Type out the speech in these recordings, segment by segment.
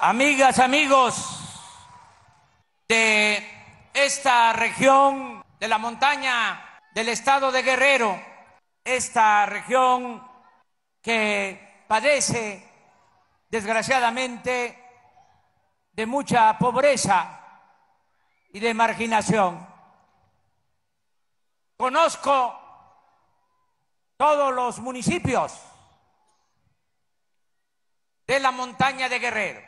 amigas, amigos de esta región de la montaña del estado de Guerrero, esta región que padece desgraciadamente de mucha pobreza y de marginación. Conozco todos los municipios de la montaña de Guerrero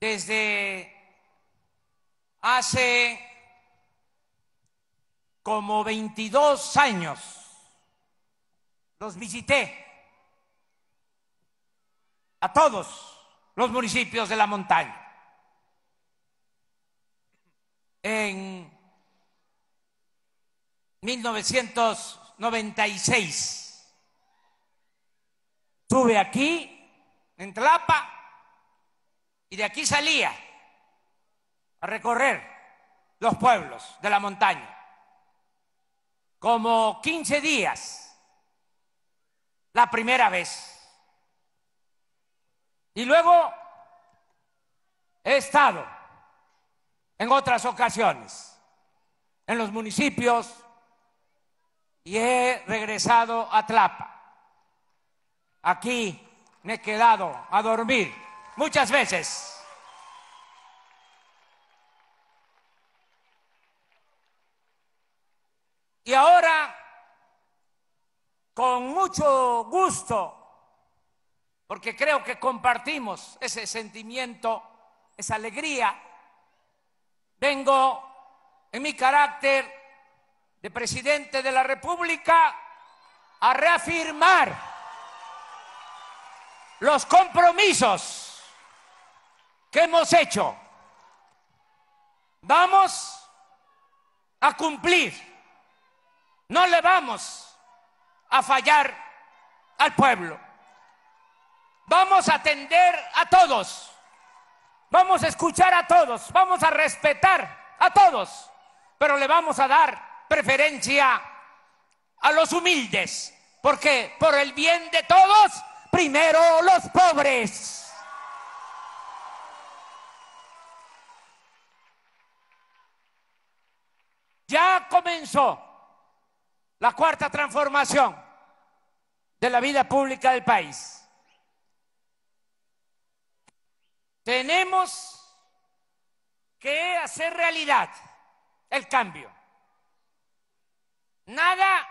desde hace como 22 años. Los visité a todos los municipios de la montaña. En 1996 estuve aquí, en Tlapa, y de aquí salía a recorrer los pueblos de la montaña. Como 15 días, la primera vez. Y luego he estado en otras ocasiones, en los municipios, y he regresado a Tlapa. Aquí me he quedado a dormir muchas veces. Y ahora, con mucho gusto, porque creo que compartimos ese sentimiento, esa alegría, vengo en mi carácter de presidente de la República a reafirmar los compromisos ¿Qué hemos hecho? Vamos a cumplir. No le vamos a fallar al pueblo. Vamos a atender a todos. Vamos a escuchar a todos. Vamos a respetar a todos. Pero le vamos a dar preferencia a los humildes. Porque por el bien de todos, primero los pobres. ya comenzó la cuarta transformación de la vida pública del país. Tenemos que hacer realidad el cambio. Nada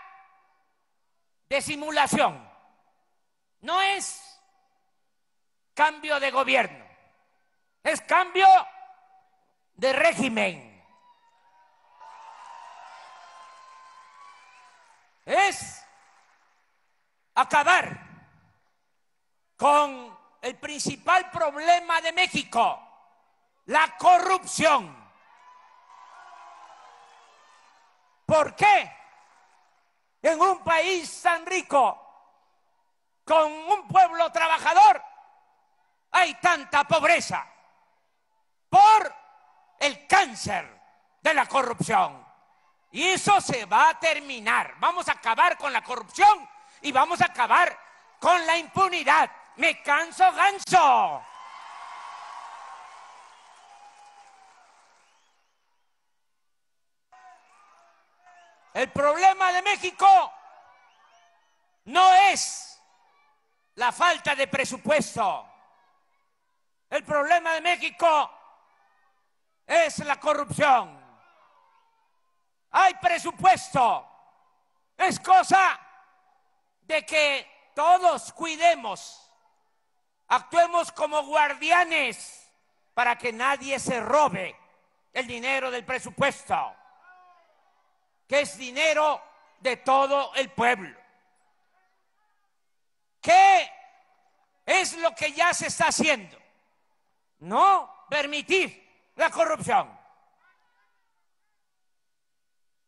de simulación. No es cambio de gobierno, es cambio de régimen. es acabar con el principal problema de México, la corrupción. ¿Por qué en un país tan rico, con un pueblo trabajador, hay tanta pobreza? Por el cáncer de la corrupción. Y eso se va a terminar. Vamos a acabar con la corrupción y vamos a acabar con la impunidad. Me canso ganso. El problema de México no es la falta de presupuesto. El problema de México es la corrupción hay presupuesto. Es cosa de que todos cuidemos, actuemos como guardianes para que nadie se robe el dinero del presupuesto, que es dinero de todo el pueblo. ¿Qué es lo que ya se está haciendo? No permitir la corrupción.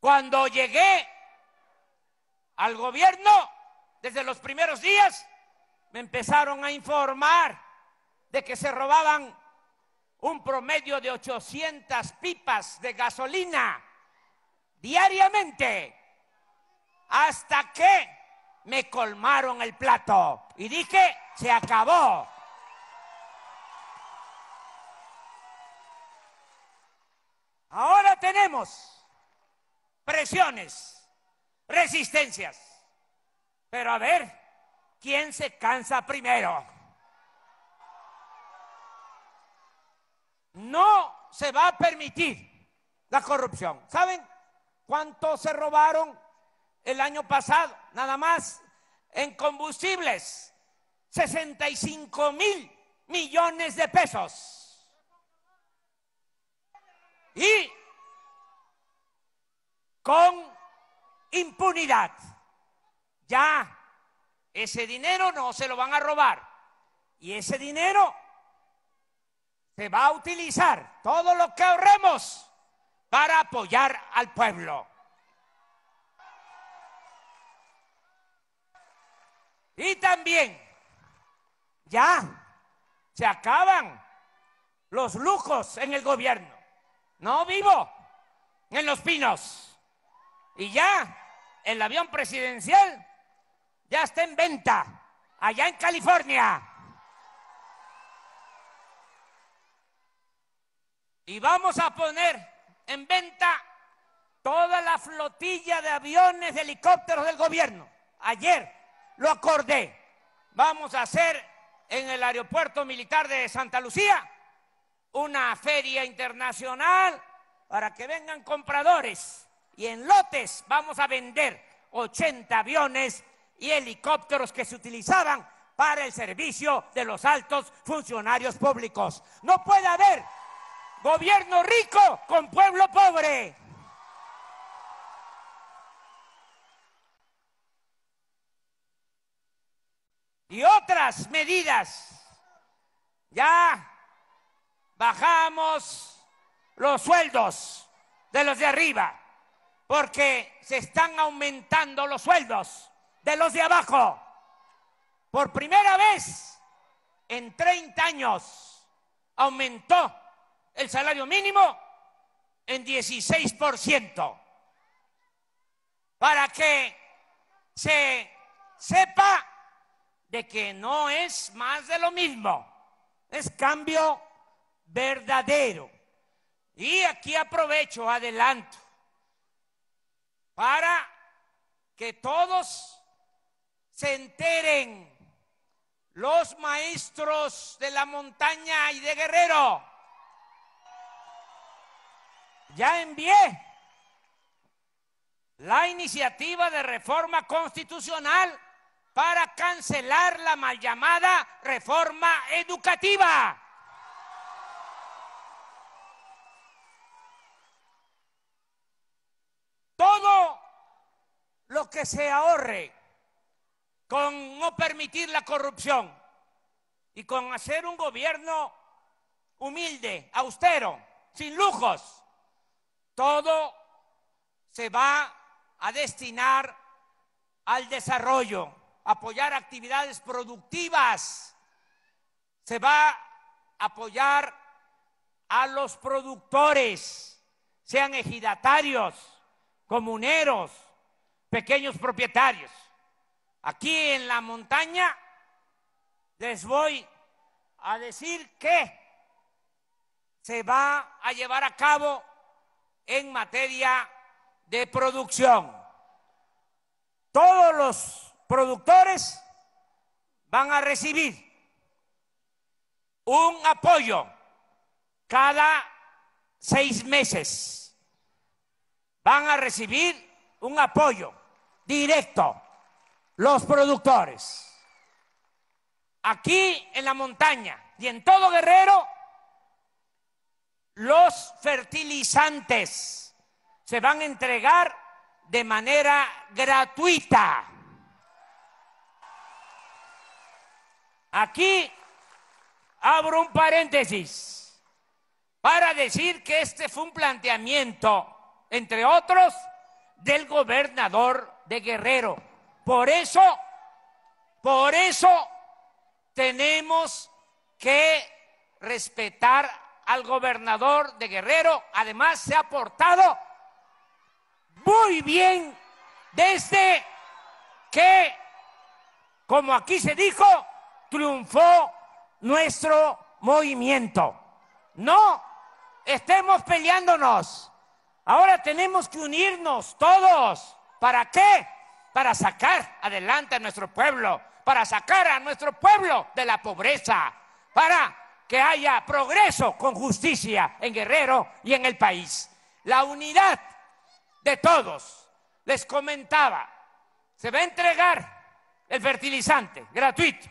Cuando llegué al gobierno, desde los primeros días, me empezaron a informar de que se robaban un promedio de 800 pipas de gasolina diariamente, hasta que me colmaron el plato y dije, se acabó. Ahora tenemos presiones, resistencias. Pero a ver, ¿quién se cansa primero? No se va a permitir la corrupción. ¿Saben cuánto se robaron el año pasado? Nada más en combustibles, 65 mil millones de pesos. Y con impunidad. Ya ese dinero no se lo van a robar. Y ese dinero se va a utilizar, todo lo que ahorremos, para apoyar al pueblo. Y también, ya, se acaban los lujos en el gobierno. No vivo en los pinos. Y ya el avión presidencial ya está en venta allá en California. Y vamos a poner en venta toda la flotilla de aviones, de helicópteros del gobierno. Ayer lo acordé. Vamos a hacer en el aeropuerto militar de Santa Lucía una feria internacional para que vengan compradores y en lotes vamos a vender 80 aviones y helicópteros que se utilizaban para el servicio de los altos funcionarios públicos. No puede haber gobierno rico con pueblo pobre. Y otras medidas. Ya bajamos los sueldos de los de arriba porque se están aumentando los sueldos de los de abajo. Por primera vez en 30 años aumentó el salario mínimo en 16%, para que se sepa de que no es más de lo mismo, es cambio verdadero. Y aquí aprovecho, adelanto, para que todos se enteren, los maestros de la montaña y de Guerrero. Ya envié la iniciativa de reforma constitucional para cancelar la mal llamada reforma educativa. todo lo que se ahorre con no permitir la corrupción y con hacer un gobierno humilde, austero, sin lujos, todo se va a destinar al desarrollo, apoyar actividades productivas, se va a apoyar a los productores, sean ejidatarios, comuneros, pequeños propietarios. Aquí en la montaña les voy a decir que se va a llevar a cabo en materia de producción. Todos los productores van a recibir un apoyo cada seis meses van a recibir un apoyo directo los productores. Aquí en la montaña y en todo Guerrero, los fertilizantes se van a entregar de manera gratuita. Aquí abro un paréntesis para decir que este fue un planteamiento entre otros, del gobernador de Guerrero. Por eso, por eso tenemos que respetar al gobernador de Guerrero. Además, se ha portado muy bien desde que, como aquí se dijo, triunfó nuestro movimiento. No estemos peleándonos Ahora tenemos que unirnos todos. ¿Para qué? Para sacar adelante a nuestro pueblo, para sacar a nuestro pueblo de la pobreza, para que haya progreso con justicia en Guerrero y en el país. La unidad de todos. Les comentaba, se va a entregar el fertilizante gratuito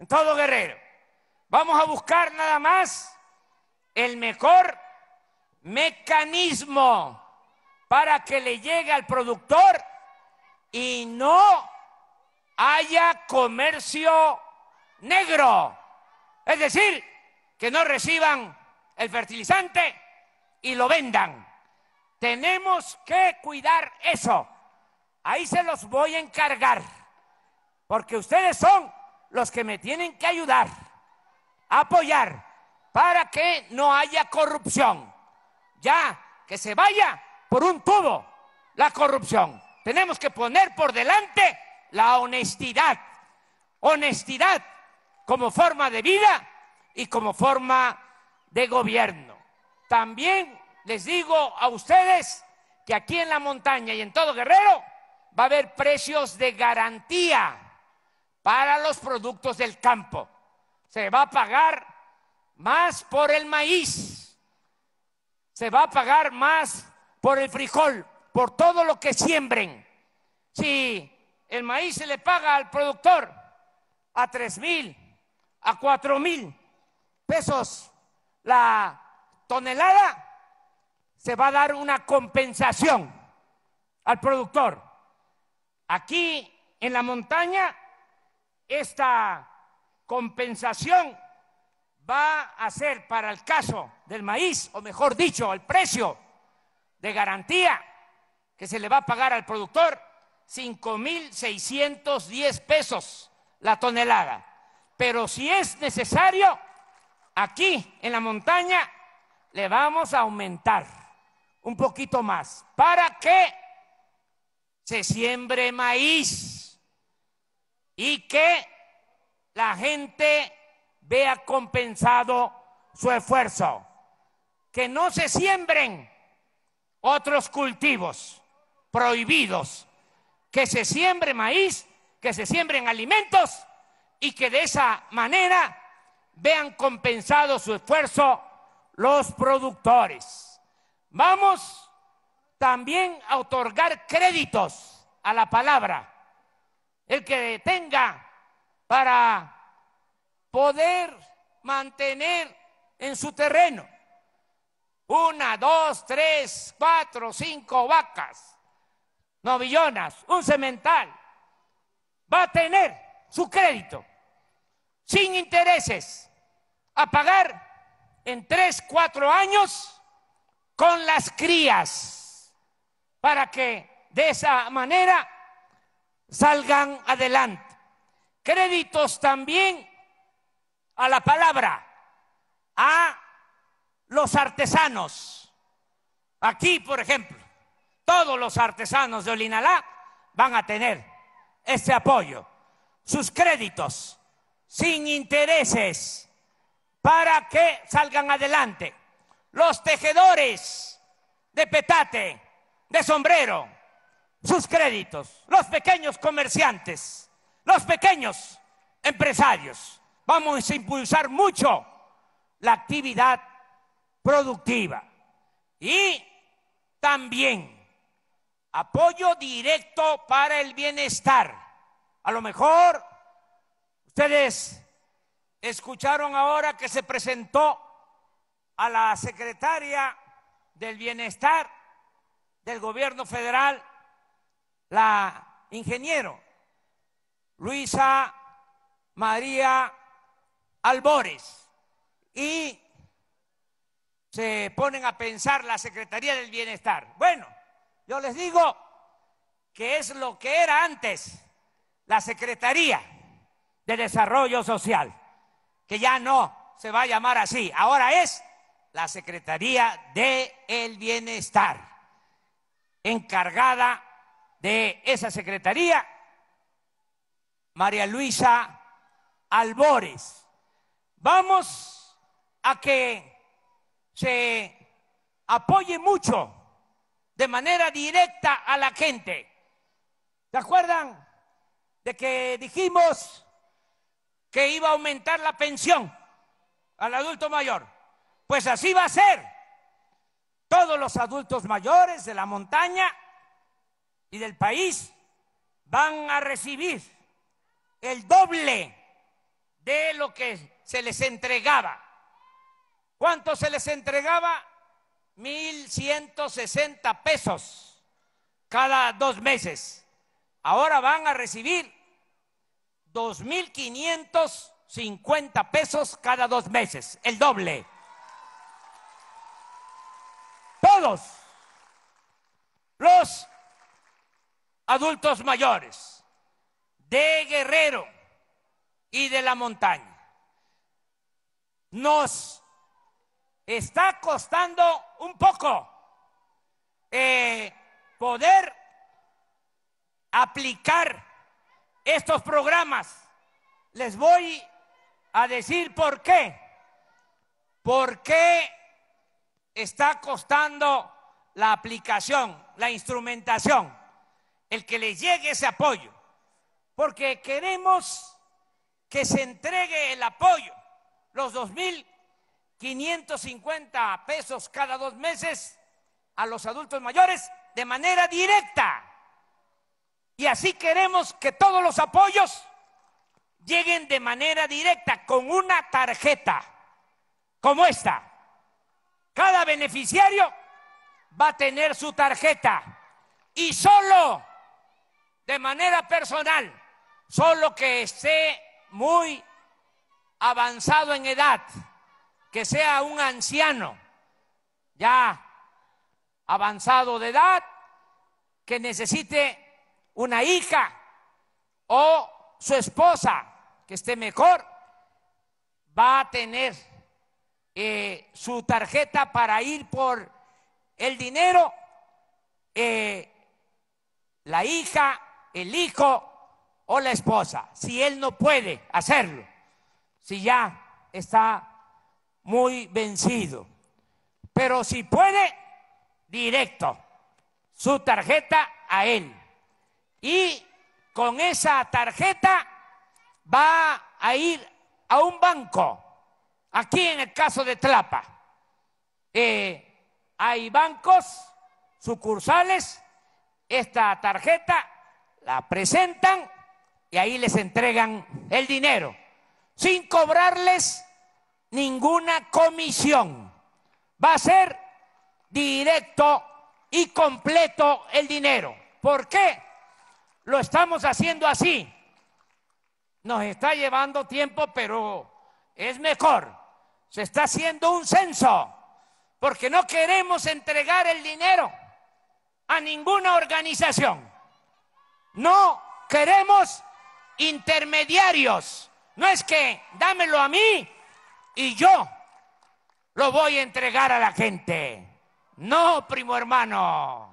en todo Guerrero. Vamos a buscar nada más el mejor mecanismo para que le llegue al productor y no haya comercio negro. Es decir, que no reciban el fertilizante y lo vendan. Tenemos que cuidar eso. Ahí se los voy a encargar, porque ustedes son los que me tienen que ayudar, apoyar, para que no haya corrupción ya que se vaya por un tubo la corrupción. Tenemos que poner por delante la honestidad. Honestidad como forma de vida y como forma de gobierno. También les digo a ustedes que aquí en la montaña y en todo Guerrero va a haber precios de garantía para los productos del campo. Se va a pagar más por el maíz, se va a pagar más por el frijol, por todo lo que siembren. Si el maíz se le paga al productor a tres mil, a cuatro mil pesos la tonelada, se va a dar una compensación al productor. Aquí en la montaña, esta compensación va a ser para el caso del maíz, o mejor dicho, el precio de garantía que se le va a pagar al productor, 5.610 pesos la tonelada. Pero si es necesario, aquí en la montaña le vamos a aumentar un poquito más para que se siembre maíz y que la gente vea compensado su esfuerzo. Que no se siembren otros cultivos prohibidos. Que se siembre maíz, que se siembren alimentos y que de esa manera vean compensado su esfuerzo los productores. Vamos también a otorgar créditos a la palabra. El que tenga para poder mantener en su terreno una, dos, tres, cuatro, cinco vacas, novillonas, un cemental, va a tener su crédito sin intereses a pagar en tres, cuatro años con las crías para que de esa manera salgan adelante. Créditos también a la palabra, a los artesanos. Aquí, por ejemplo, todos los artesanos de Olinalá van a tener este apoyo, sus créditos sin intereses para que salgan adelante. Los tejedores de petate, de sombrero, sus créditos, los pequeños comerciantes, los pequeños empresarios vamos a impulsar mucho la actividad productiva. Y también apoyo directo para el bienestar. A lo mejor ustedes escucharon ahora que se presentó a la secretaria del bienestar del gobierno federal, la ingeniero Luisa María albores y se ponen a pensar la Secretaría del Bienestar. Bueno, yo les digo que es lo que era antes la Secretaría de Desarrollo Social, que ya no se va a llamar así, ahora es la Secretaría del Bienestar, encargada de esa Secretaría, María Luisa Albores. Vamos a que se apoye mucho de manera directa a la gente. ¿Se acuerdan de que dijimos que iba a aumentar la pensión al adulto mayor? Pues así va a ser. Todos los adultos mayores de la montaña y del país van a recibir el doble de lo que se les entregaba. ¿Cuánto se les entregaba? 1.160 pesos cada dos meses. Ahora van a recibir 2.550 pesos cada dos meses, el doble. Todos los adultos mayores de Guerrero y de la montaña nos está costando un poco eh, poder aplicar estos programas. Les voy a decir por qué. ¿Por qué está costando la aplicación, la instrumentación, el que les llegue ese apoyo? Porque queremos que se entregue el apoyo los 2.550 pesos cada dos meses a los adultos mayores de manera directa. Y así queremos que todos los apoyos lleguen de manera directa con una tarjeta como esta. Cada beneficiario va a tener su tarjeta y solo de manera personal, solo que esté muy avanzado en edad, que sea un anciano ya avanzado de edad, que necesite una hija o su esposa que esté mejor, va a tener eh, su tarjeta para ir por el dinero, eh, la hija, el hijo o la esposa, si él no puede hacerlo si ya está muy vencido. Pero si puede, directo su tarjeta a él. Y con esa tarjeta va a ir a un banco. Aquí en el caso de Tlapa, eh, hay bancos, sucursales, esta tarjeta la presentan y ahí les entregan el dinero sin cobrarles ninguna comisión. Va a ser directo y completo el dinero. ¿Por qué lo estamos haciendo así? Nos está llevando tiempo, pero es mejor. Se está haciendo un censo, porque no queremos entregar el dinero a ninguna organización. No queremos intermediarios no es que dámelo a mí y yo lo voy a entregar a la gente. No, primo hermano.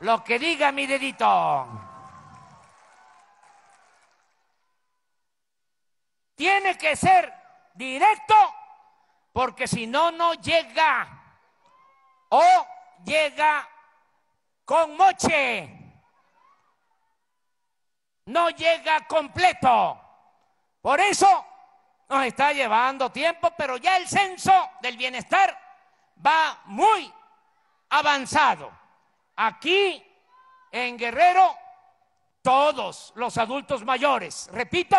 Lo que diga mi dedito. Tiene que ser directo porque si no, no llega. O llega con moche. No llega completo. Por eso nos está llevando tiempo, pero ya el censo del bienestar va muy avanzado. Aquí en Guerrero, todos los adultos mayores, repito,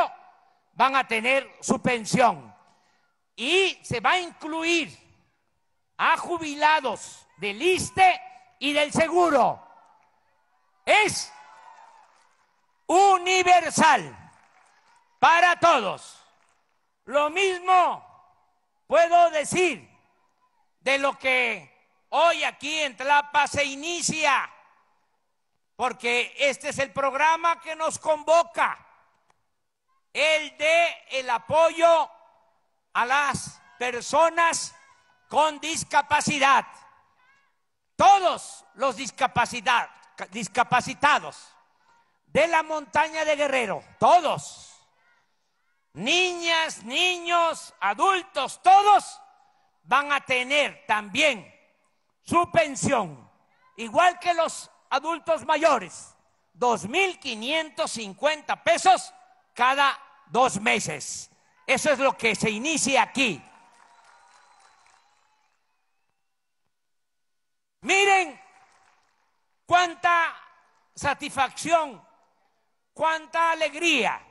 van a tener su pensión y se va a incluir a jubilados del ISTE y del seguro. Es universal para todos. Lo mismo puedo decir de lo que hoy aquí en Tlapa se inicia, porque este es el programa que nos convoca, el de el apoyo a las personas con discapacidad. Todos los discapacitados de la montaña de Guerrero, todos niñas, niños, adultos, todos van a tener también su pensión, igual que los adultos mayores, 2.550 pesos cada dos meses. Eso es lo que se inicia aquí. Miren cuánta satisfacción, cuánta alegría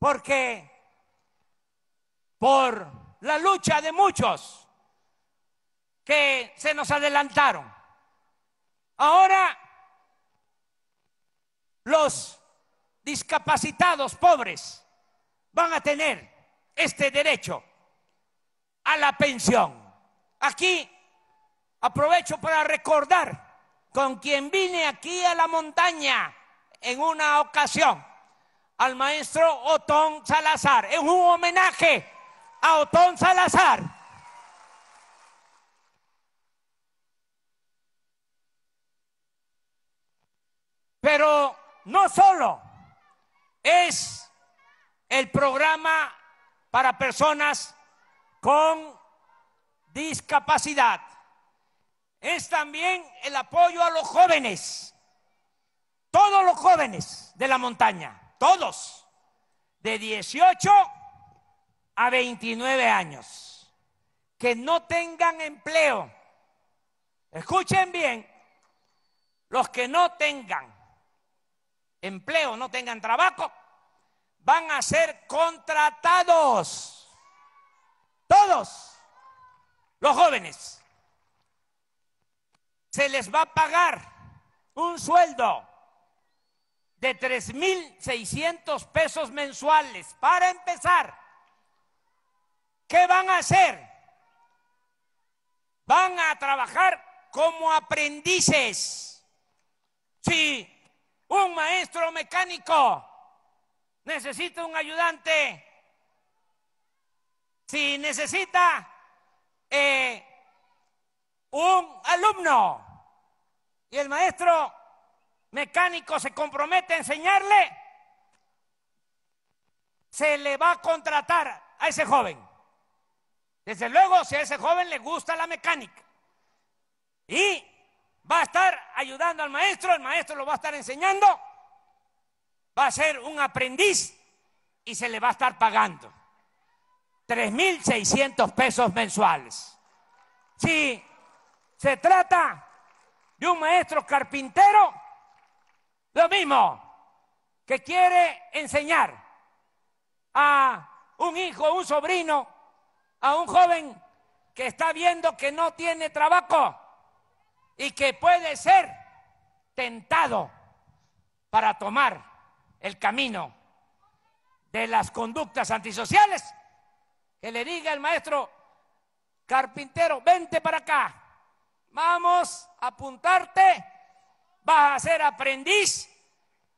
porque por la lucha de muchos que se nos adelantaron. Ahora los discapacitados pobres van a tener este derecho a la pensión. Aquí aprovecho para recordar con quien vine aquí a la montaña en una ocasión al maestro Otón Salazar. Es un homenaje a Otón Salazar. Pero no solo es el programa para personas con discapacidad, es también el apoyo a los jóvenes, todos los jóvenes de la montaña todos, de 18 a 29 años, que no tengan empleo. Escuchen bien, los que no tengan empleo, no tengan trabajo, van a ser contratados. Todos los jóvenes. Se les va a pagar un sueldo de 3.600 pesos mensuales. Para empezar, ¿qué van a hacer? Van a trabajar como aprendices. Si un maestro mecánico necesita un ayudante. Si necesita eh, un alumno y el maestro mecánico se compromete a enseñarle, se le va a contratar a ese joven. Desde luego, si a ese joven le gusta la mecánica. Y va a estar ayudando al maestro, el maestro lo va a estar enseñando, va a ser un aprendiz y se le va a estar pagando 3.600 pesos mensuales. Si se trata de un maestro carpintero, lo mismo que quiere enseñar a un hijo, un sobrino, a un joven que está viendo que no tiene trabajo y que puede ser tentado para tomar el camino de las conductas antisociales, que le diga el maestro carpintero, vente para acá, vamos a apuntarte vas a ser aprendiz,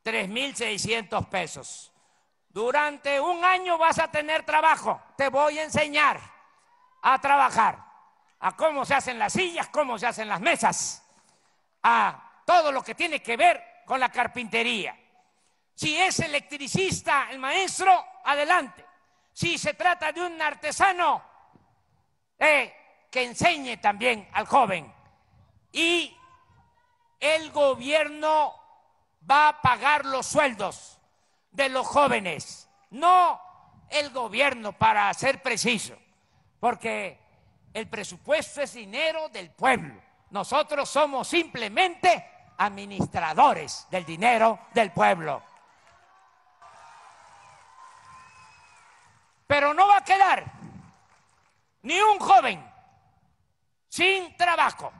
3.600 pesos. Durante un año vas a tener trabajo. Te voy a enseñar a trabajar, a cómo se hacen las sillas, cómo se hacen las mesas, a todo lo que tiene que ver con la carpintería. Si es electricista el maestro, adelante. Si se trata de un artesano, eh, que enseñe también al joven. Y el gobierno va a pagar los sueldos de los jóvenes, no el gobierno, para ser preciso, porque el presupuesto es dinero del pueblo. Nosotros somos simplemente administradores del dinero del pueblo. Pero no va a quedar ni un joven sin trabajo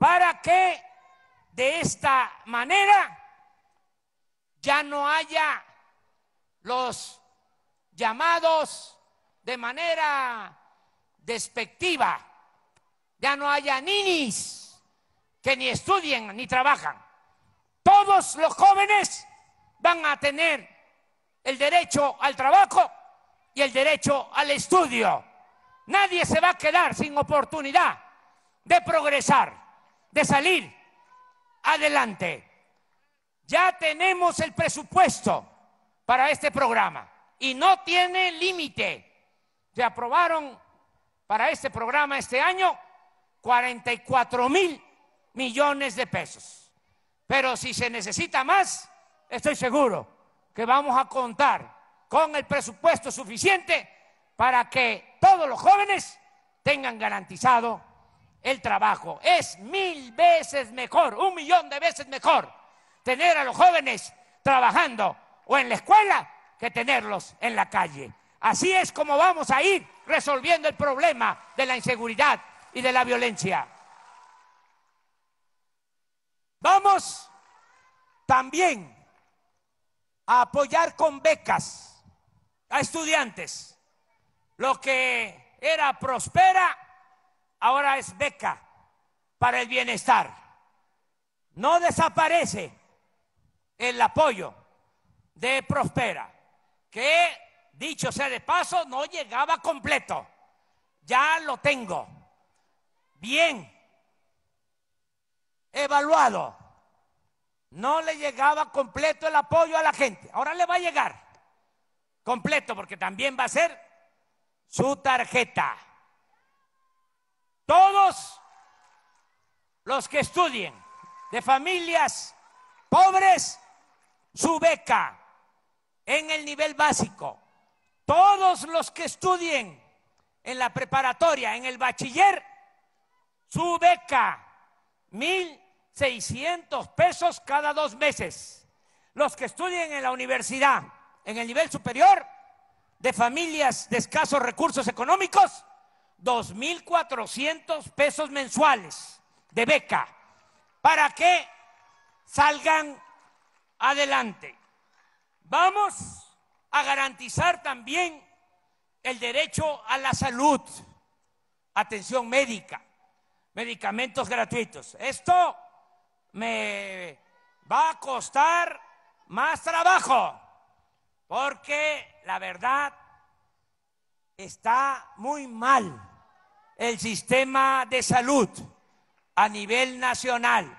para que de esta manera ya no haya los llamados de manera despectiva, ya no haya ninis que ni estudien ni trabajan. Todos los jóvenes van a tener el derecho al trabajo y el derecho al estudio. Nadie se va a quedar sin oportunidad de progresar de salir adelante. Ya tenemos el presupuesto para este programa y no tiene límite. Se aprobaron para este programa este año 44 mil millones de pesos. Pero si se necesita más, estoy seguro que vamos a contar con el presupuesto suficiente para que todos los jóvenes tengan garantizado el trabajo. Es mil veces mejor, un millón de veces mejor tener a los jóvenes trabajando o en la escuela que tenerlos en la calle. Así es como vamos a ir resolviendo el problema de la inseguridad y de la violencia. Vamos también a apoyar con becas a estudiantes. Lo que era Prospera ahora es beca para el bienestar. No desaparece el apoyo de Prospera, que dicho sea de paso, no llegaba completo. Ya lo tengo. Bien. Evaluado. No le llegaba completo el apoyo a la gente. Ahora le va a llegar completo porque también va a ser su tarjeta. Todos los que estudien de familias pobres, su beca en el nivel básico. Todos los que estudien en la preparatoria, en el bachiller, su beca, mil seiscientos pesos cada dos meses. Los que estudien en la universidad, en el nivel superior, de familias de escasos recursos económicos, 2.400 pesos mensuales de beca para que salgan adelante. Vamos a garantizar también el derecho a la salud, atención médica, medicamentos gratuitos. Esto me va a costar más trabajo, porque la verdad está muy mal el sistema de salud a nivel nacional.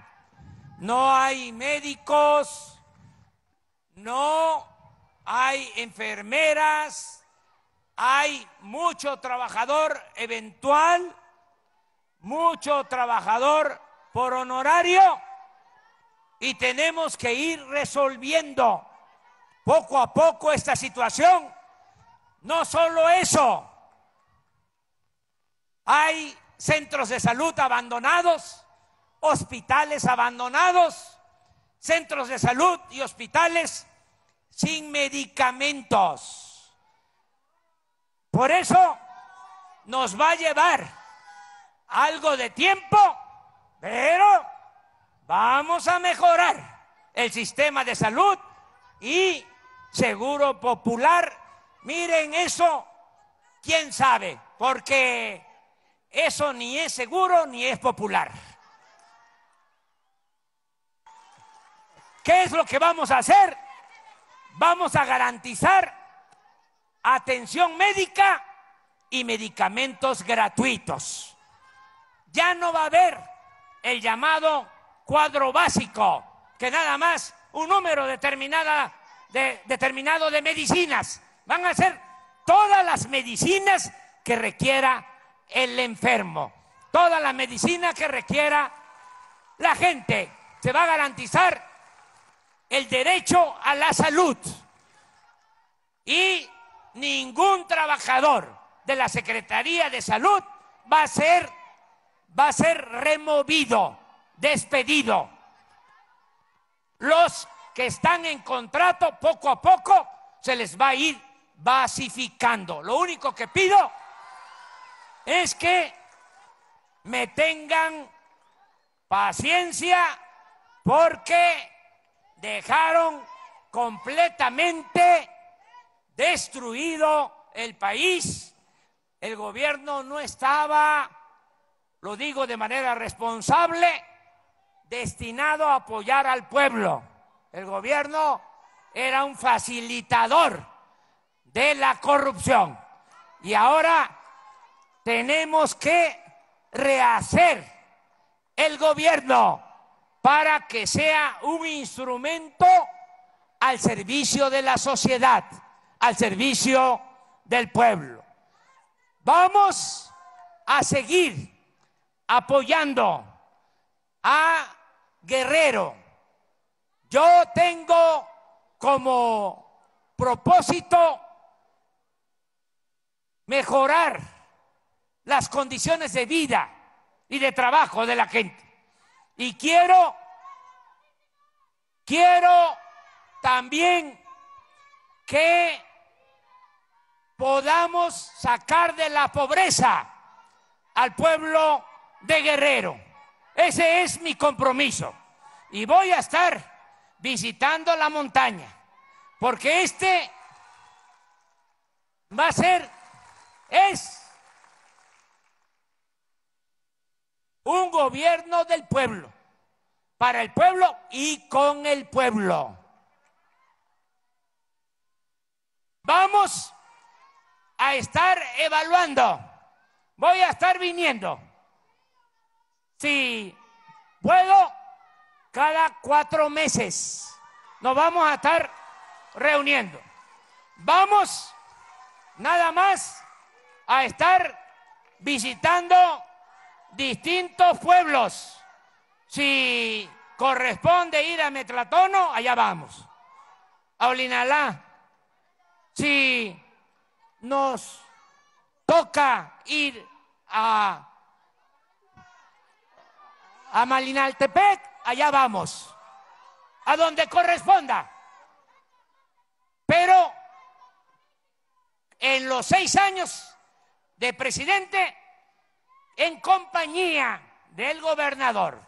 No hay médicos, no hay enfermeras, hay mucho trabajador eventual, mucho trabajador por honorario y tenemos que ir resolviendo poco a poco esta situación. No solo eso, hay centros de salud abandonados, hospitales abandonados, centros de salud y hospitales sin medicamentos. Por eso nos va a llevar algo de tiempo, pero vamos a mejorar el sistema de salud y seguro popular. Miren eso, quién sabe, porque eso ni es seguro ni es popular. ¿Qué es lo que vamos a hacer? Vamos a garantizar atención médica y medicamentos gratuitos. Ya no va a haber el llamado cuadro básico, que nada más un número determinada de, determinado de medicinas. Van a ser todas las medicinas que requiera el enfermo. Toda la medicina que requiera la gente. Se va a garantizar el derecho a la salud. Y ningún trabajador de la Secretaría de Salud va a ser, va a ser removido, despedido. Los que están en contrato poco a poco se les va a ir basificando. Lo único que pido es que me tengan paciencia porque dejaron completamente destruido el país. El gobierno no estaba, lo digo de manera responsable, destinado a apoyar al pueblo. El gobierno era un facilitador de la corrupción. Y ahora tenemos que rehacer el gobierno para que sea un instrumento al servicio de la sociedad, al servicio del pueblo. Vamos a seguir apoyando a Guerrero. Yo tengo como propósito mejorar las condiciones de vida y de trabajo de la gente. Y quiero, quiero también que podamos sacar de la pobreza al pueblo de Guerrero. Ese es mi compromiso. Y voy a estar visitando la montaña, porque este va a ser, es un gobierno del pueblo, para el pueblo y con el pueblo. Vamos a estar evaluando, voy a estar viniendo. Si puedo, cada cuatro meses nos vamos a estar reuniendo. Vamos nada más a estar visitando distintos pueblos. Si corresponde ir a Metlatono, allá vamos. A Olinalá. Si nos toca ir a, a Malinaltepec, allá vamos. A donde corresponda. Pero en los seis años de presidente en compañía del gobernador.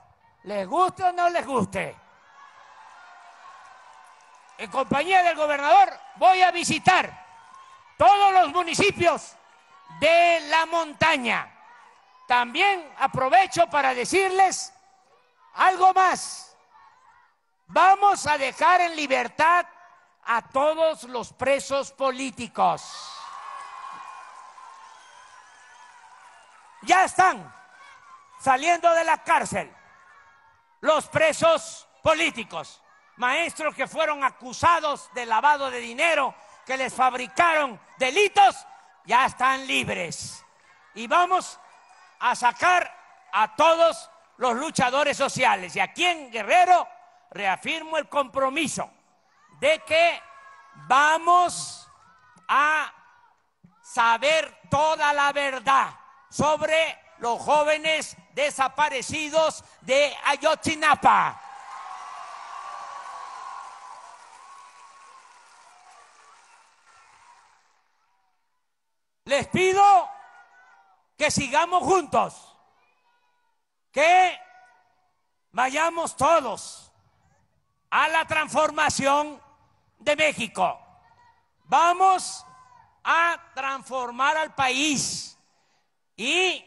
¿Les guste o no les guste? En compañía del gobernador voy a visitar todos los municipios de la montaña. También aprovecho para decirles algo más. Vamos a dejar en libertad a todos los presos políticos. ya están saliendo de la cárcel los presos políticos, maestros que fueron acusados de lavado de dinero, que les fabricaron delitos, ya están libres. Y vamos a sacar a todos los luchadores sociales. Y aquí en Guerrero reafirmo el compromiso de que vamos a saber toda la verdad sobre los jóvenes desaparecidos de Ayotzinapa. Les pido que sigamos juntos, que vayamos todos a la transformación de México. Vamos a transformar al país y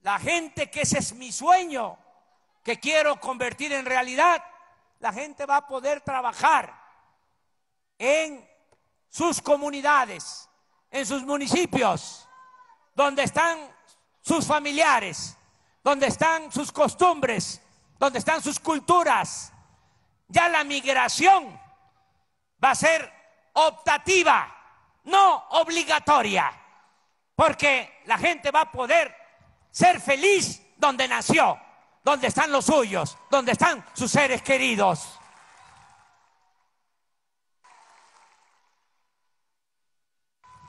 la gente que ese es mi sueño, que quiero convertir en realidad, la gente va a poder trabajar en sus comunidades, en sus municipios, donde están sus familiares, donde están sus costumbres, donde están sus culturas. Ya la migración va a ser optativa, no obligatoria. Porque la gente va a poder ser feliz donde nació, donde están los suyos, donde están sus seres queridos.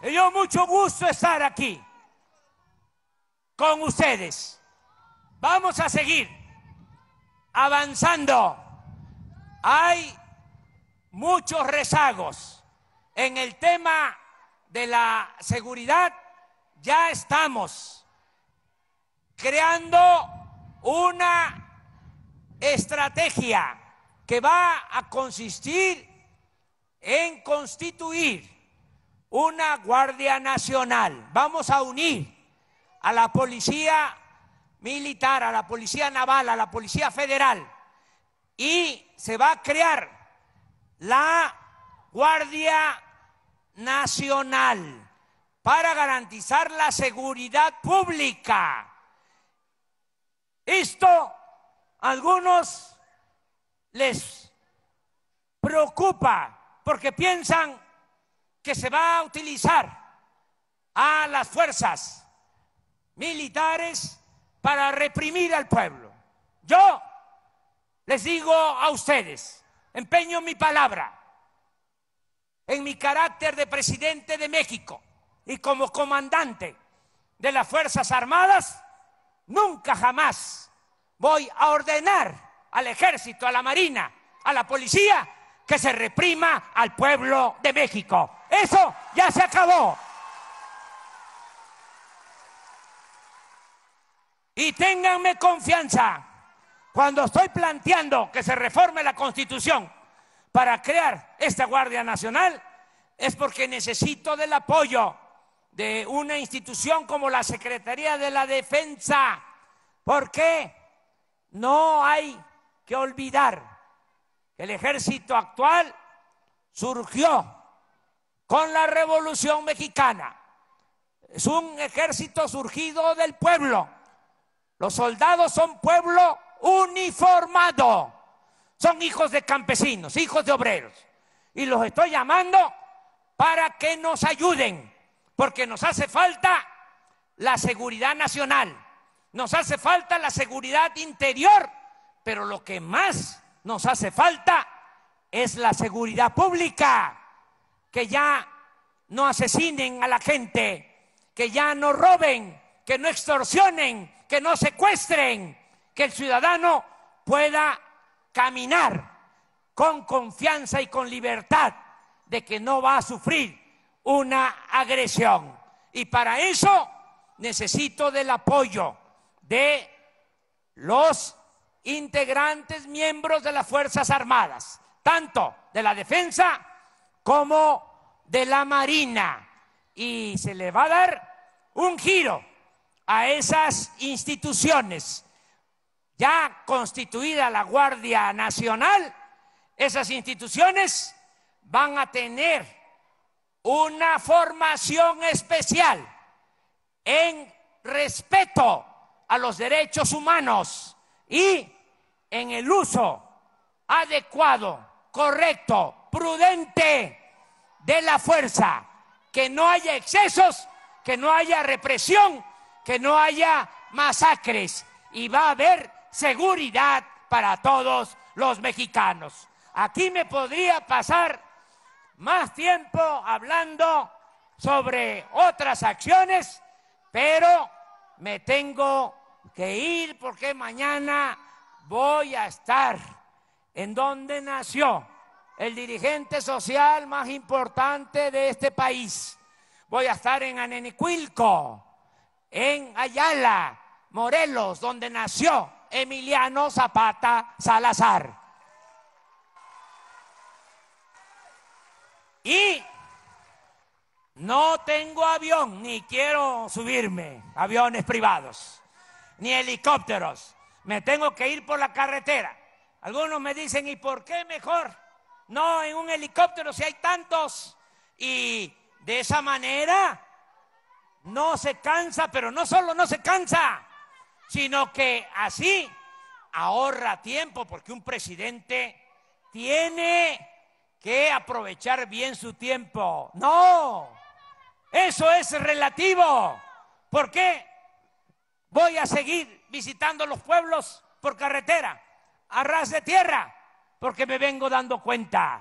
Y yo mucho gusto estar aquí con ustedes. Vamos a seguir avanzando. Hay muchos rezagos en el tema de la seguridad ya estamos creando una estrategia que va a consistir en constituir una Guardia Nacional. Vamos a unir a la policía militar, a la policía naval, a la policía federal y se va a crear la Guardia Nacional para garantizar la seguridad pública. Esto a algunos les preocupa porque piensan que se va a utilizar a las fuerzas militares para reprimir al pueblo. Yo les digo a ustedes, empeño mi palabra en mi carácter de presidente de México y como comandante de las Fuerzas Armadas, nunca jamás voy a ordenar al ejército, a la marina, a la policía que se reprima al pueblo de México. Eso ya se acabó. Y ténganme confianza cuando estoy planteando que se reforme la Constitución para crear esta Guardia Nacional, es porque necesito del apoyo de una institución como la Secretaría de la Defensa. ¿Por qué? No hay que olvidar que el ejército actual surgió con la Revolución Mexicana. Es un ejército surgido del pueblo. Los soldados son pueblo uniformado. Son hijos de campesinos, hijos de obreros. Y los estoy llamando para que nos ayuden porque nos hace falta la seguridad nacional, nos hace falta la seguridad interior, pero lo que más nos hace falta es la seguridad pública, que ya no asesinen a la gente, que ya no roben, que no extorsionen, que no secuestren, que el ciudadano pueda caminar con confianza y con libertad de que no va a sufrir una agresión. Y para eso necesito del apoyo de los integrantes miembros de las Fuerzas Armadas, tanto de la defensa como de la Marina. Y se le va a dar un giro a esas instituciones. Ya constituida la Guardia Nacional, esas instituciones van a tener una formación especial en respeto a los derechos humanos y en el uso adecuado, correcto, prudente de la fuerza, que no haya excesos, que no haya represión, que no haya masacres y va a haber seguridad para todos los mexicanos. Aquí me podría pasar más tiempo hablando sobre otras acciones, pero me tengo que ir porque mañana voy a estar en donde nació el dirigente social más importante de este país. Voy a estar en Anenicuilco, en Ayala, Morelos, donde nació Emiliano Zapata Salazar. Y no tengo avión, ni quiero subirme, aviones privados, ni helicópteros. Me tengo que ir por la carretera. Algunos me dicen, ¿y por qué mejor? No, en un helicóptero si hay tantos. Y de esa manera no se cansa, pero no solo no se cansa, sino que así ahorra tiempo, porque un presidente tiene que aprovechar bien su tiempo. No, eso es relativo. ¿Por qué voy a seguir visitando los pueblos por carretera, a ras de tierra? Porque me vengo dando cuenta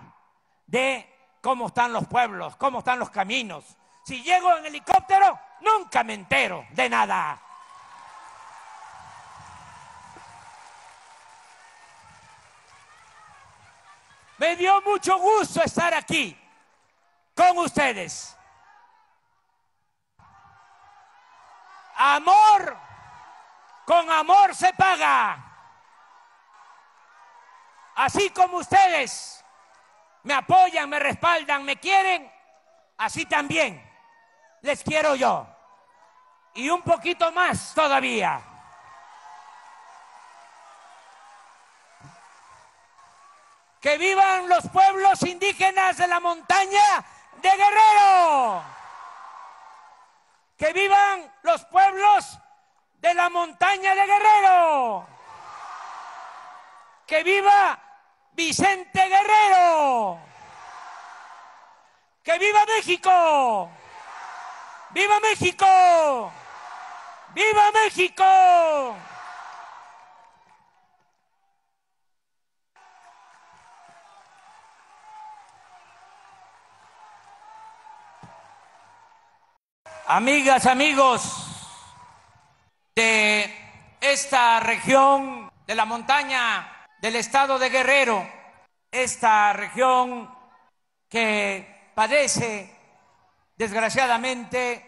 de cómo están los pueblos, cómo están los caminos. Si llego en helicóptero, nunca me entero de nada. Me dio mucho gusto estar aquí con ustedes. Amor, con amor se paga. Así como ustedes me apoyan, me respaldan, me quieren, así también les quiero yo. Y un poquito más todavía. que vivan los pueblos indígenas de la montaña de Guerrero, que vivan los pueblos de la montaña de Guerrero, que viva Vicente Guerrero, que viva México, viva México, viva México. amigas, amigos de esta región de la montaña del estado de Guerrero, esta región que padece desgraciadamente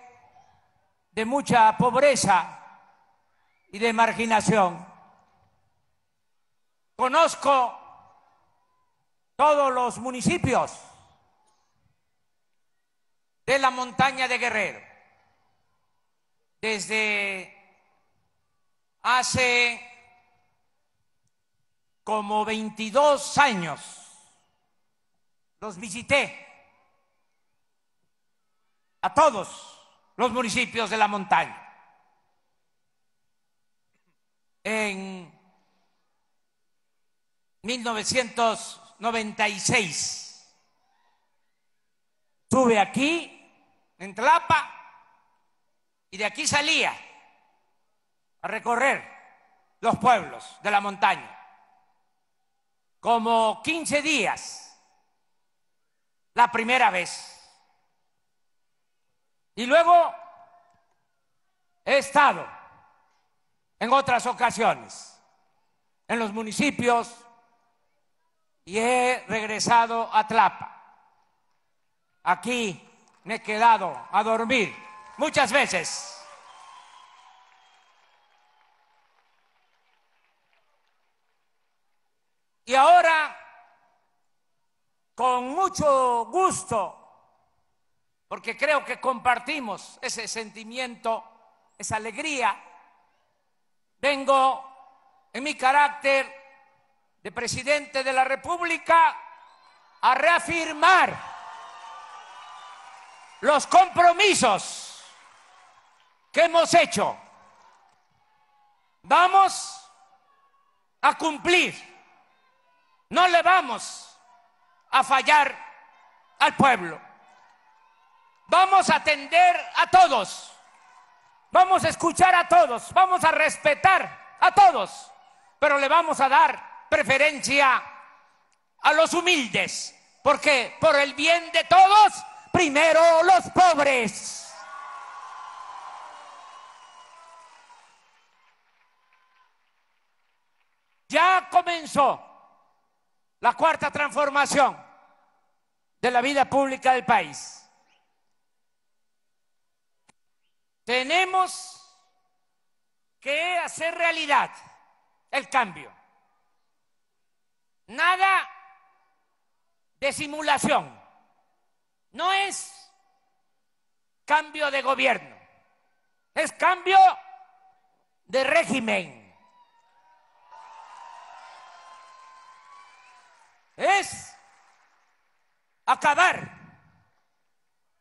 de mucha pobreza y de marginación. Conozco todos los municipios de la montaña de Guerrero desde hace como 22 años. Los visité a todos los municipios de la montaña. En 1996 estuve aquí en Tlapa y de aquí salía a recorrer los pueblos de la montaña. Como 15 días, la primera vez. Y luego he estado en otras ocasiones, en los municipios, y he regresado a Tlapa. Aquí me he quedado a dormir muchas veces. Y ahora, con mucho gusto, porque creo que compartimos ese sentimiento, esa alegría, vengo en mi carácter de presidente de la República a reafirmar los compromisos ¿Qué hemos hecho? Vamos a cumplir. No le vamos a fallar al pueblo. Vamos a atender a todos. Vamos a escuchar a todos. Vamos a respetar a todos. Pero le vamos a dar preferencia a los humildes. Porque por el bien de todos, primero los pobres. comenzó la cuarta transformación de la vida pública del país. Tenemos que hacer realidad el cambio. Nada de simulación. No es cambio de gobierno, es cambio de régimen. es acabar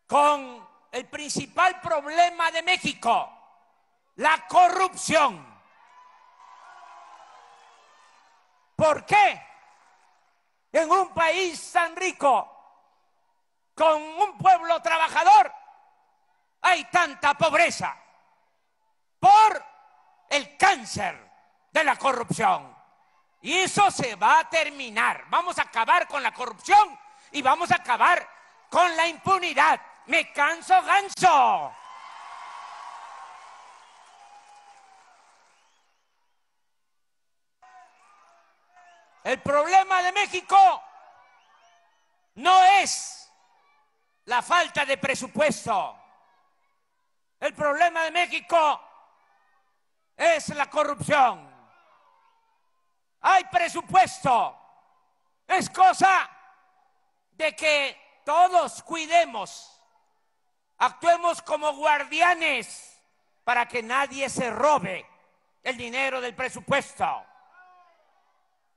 con el principal problema de México, la corrupción. ¿Por qué en un país tan rico, con un pueblo trabajador, hay tanta pobreza? Por el cáncer de la corrupción. Y eso se va a terminar. Vamos a acabar con la corrupción y vamos a acabar con la impunidad. Me canso ganso. El problema de México no es la falta de presupuesto. El problema de México es la corrupción hay presupuesto. Es cosa de que todos cuidemos, actuemos como guardianes para que nadie se robe el dinero del presupuesto,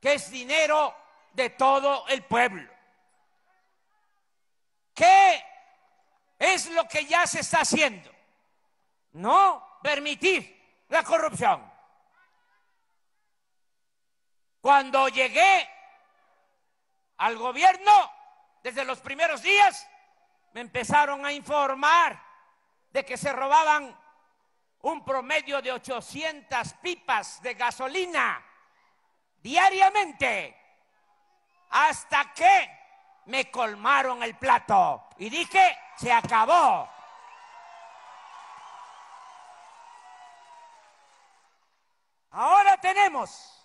que es dinero de todo el pueblo. ¿Qué es lo que ya se está haciendo? No permitir la corrupción cuando llegué al gobierno, desde los primeros días, me empezaron a informar de que se robaban un promedio de 800 pipas de gasolina diariamente, hasta que me colmaron el plato y dije, se acabó. Ahora tenemos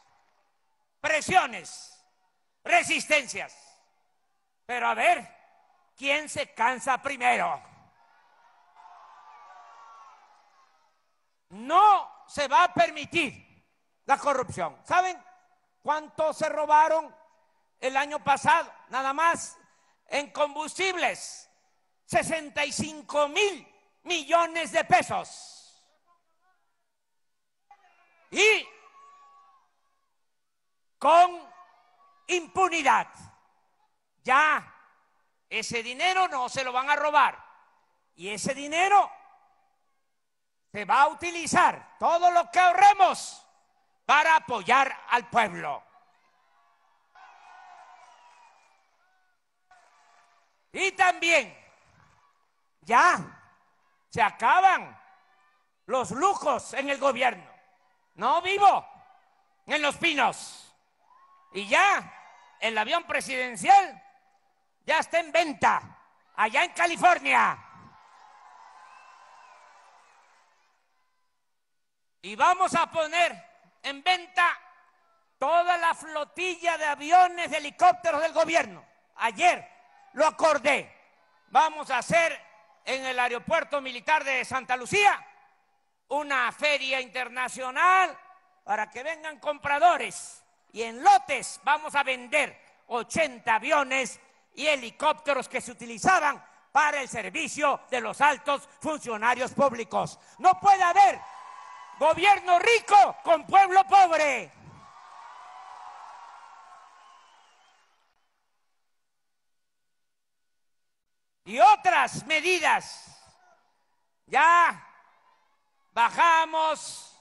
presiones, resistencias. Pero a ver, ¿quién se cansa primero? No se va a permitir la corrupción. ¿Saben cuánto se robaron el año pasado? Nada más en combustibles, 65 mil millones de pesos. Y con impunidad. Ya, ese dinero no se lo van a robar. Y ese dinero se va a utilizar, todo lo que ahorremos, para apoyar al pueblo. Y también, ya, se acaban los lujos en el gobierno. No vivo en los pinos. Y ya el avión presidencial ya está en venta allá en California. Y vamos a poner en venta toda la flotilla de aviones, de helicópteros del gobierno. Ayer lo acordé. Vamos a hacer en el aeropuerto militar de Santa Lucía una feria internacional para que vengan compradores y en lotes vamos a vender 80 aviones y helicópteros que se utilizaban para el servicio de los altos funcionarios públicos. No puede haber gobierno rico con pueblo pobre. Y otras medidas. Ya bajamos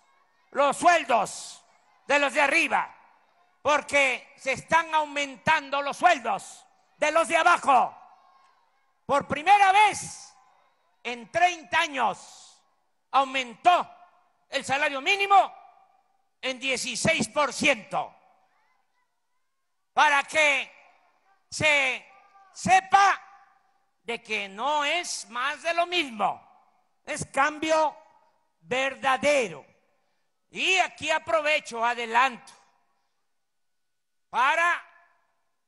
los sueldos de los de arriba porque se están aumentando los sueldos de los de abajo. Por primera vez en 30 años aumentó el salario mínimo en 16%. Para que se sepa de que no es más de lo mismo, es cambio verdadero. Y aquí aprovecho, adelanto, para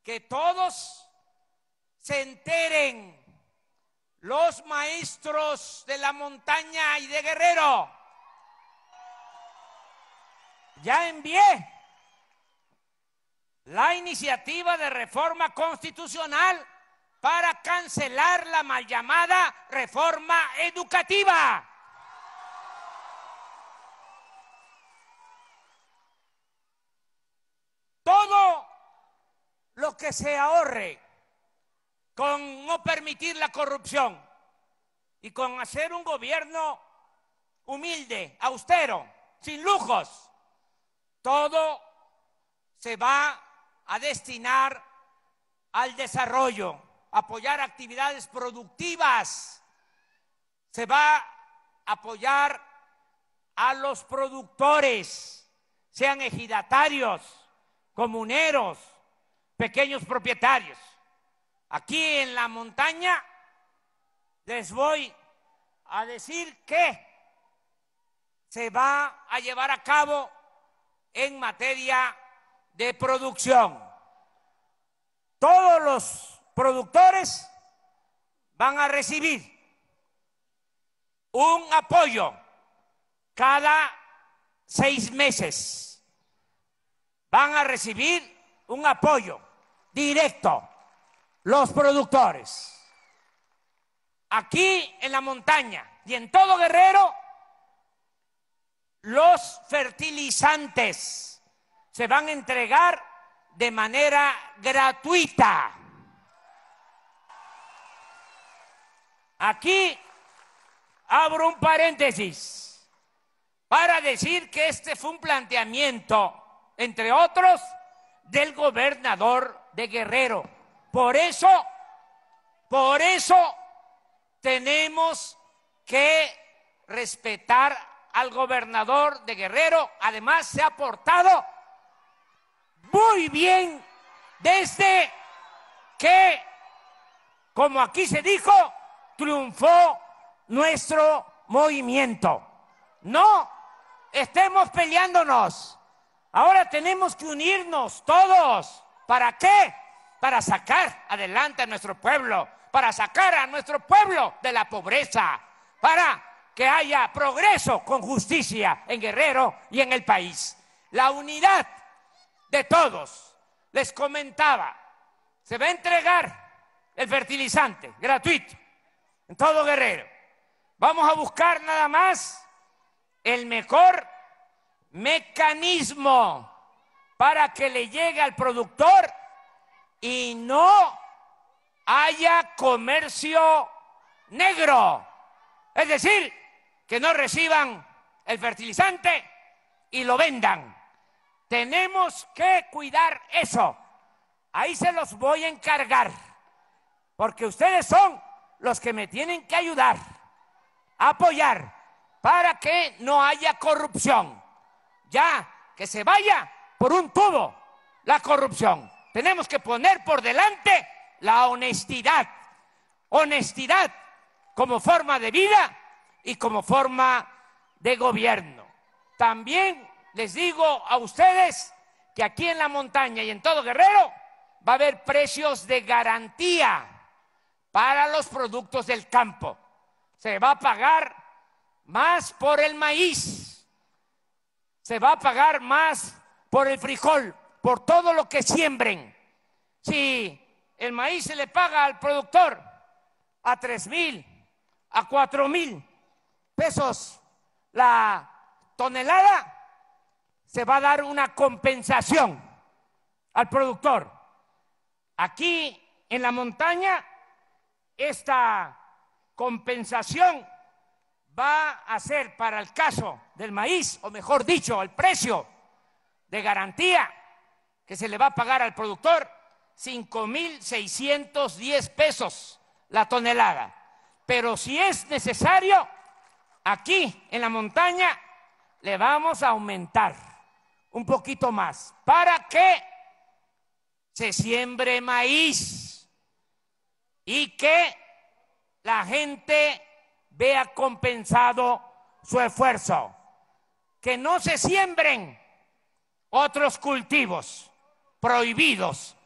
que todos se enteren los maestros de la montaña y de Guerrero. Ya envié la iniciativa de reforma constitucional para cancelar la mal llamada reforma educativa. lo que se ahorre con no permitir la corrupción y con hacer un gobierno humilde, austero, sin lujos, todo se va a destinar al desarrollo, apoyar actividades productivas, se va a apoyar a los productores, sean ejidatarios, comuneros, pequeños propietarios. Aquí en la montaña les voy a decir qué se va a llevar a cabo en materia de producción. Todos los productores van a recibir un apoyo cada seis meses. Van a recibir un apoyo directo los productores. Aquí en la montaña y en todo Guerrero, los fertilizantes se van a entregar de manera gratuita. Aquí abro un paréntesis para decir que este fue un planteamiento, entre otros, del gobernador de Guerrero. Por eso, por eso tenemos que respetar al gobernador de Guerrero. Además, se ha portado muy bien desde que, como aquí se dijo, triunfó nuestro movimiento. No estemos peleándonos. Ahora tenemos que unirnos todos ¿Para qué? Para sacar adelante a nuestro pueblo, para sacar a nuestro pueblo de la pobreza, para que haya progreso con justicia en Guerrero y en el país. La unidad de todos. Les comentaba, se va a entregar el fertilizante gratuito en todo Guerrero. Vamos a buscar nada más el mejor mecanismo para que le llegue al productor y no haya comercio negro. Es decir, que no reciban el fertilizante y lo vendan. Tenemos que cuidar eso. Ahí se los voy a encargar, porque ustedes son los que me tienen que ayudar, apoyar, para que no haya corrupción. Ya, que se vaya por un tubo la corrupción. Tenemos que poner por delante la honestidad. Honestidad como forma de vida y como forma de gobierno. También les digo a ustedes que aquí en la montaña y en todo Guerrero va a haber precios de garantía para los productos del campo. Se va a pagar más por el maíz, se va a pagar más por el frijol, por todo lo que siembren. Si el maíz se le paga al productor a tres mil, a cuatro mil pesos la tonelada, se va a dar una compensación al productor. Aquí en la montaña, esta compensación va a ser para el caso del maíz, o mejor dicho, el precio de garantía que se le va a pagar al productor 5.610 pesos la tonelada. Pero si es necesario, aquí en la montaña le vamos a aumentar un poquito más para que se siembre maíz y que la gente vea compensado su esfuerzo. Que no se siembren otros cultivos prohibidos,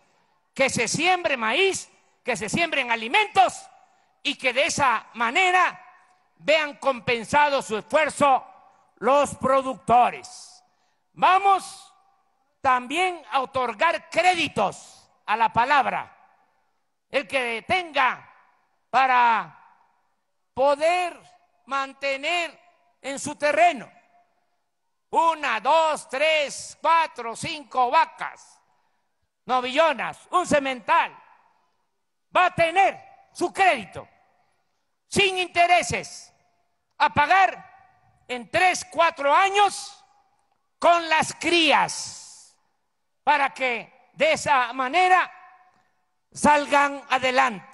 que se siembre maíz, que se siembren alimentos y que de esa manera vean compensado su esfuerzo los productores. Vamos también a otorgar créditos a la palabra. El que tenga para poder mantener en su terreno una, dos, tres, cuatro, cinco vacas, novillonas, un cemental, va a tener su crédito sin intereses a pagar en tres, cuatro años con las crías para que de esa manera salgan adelante.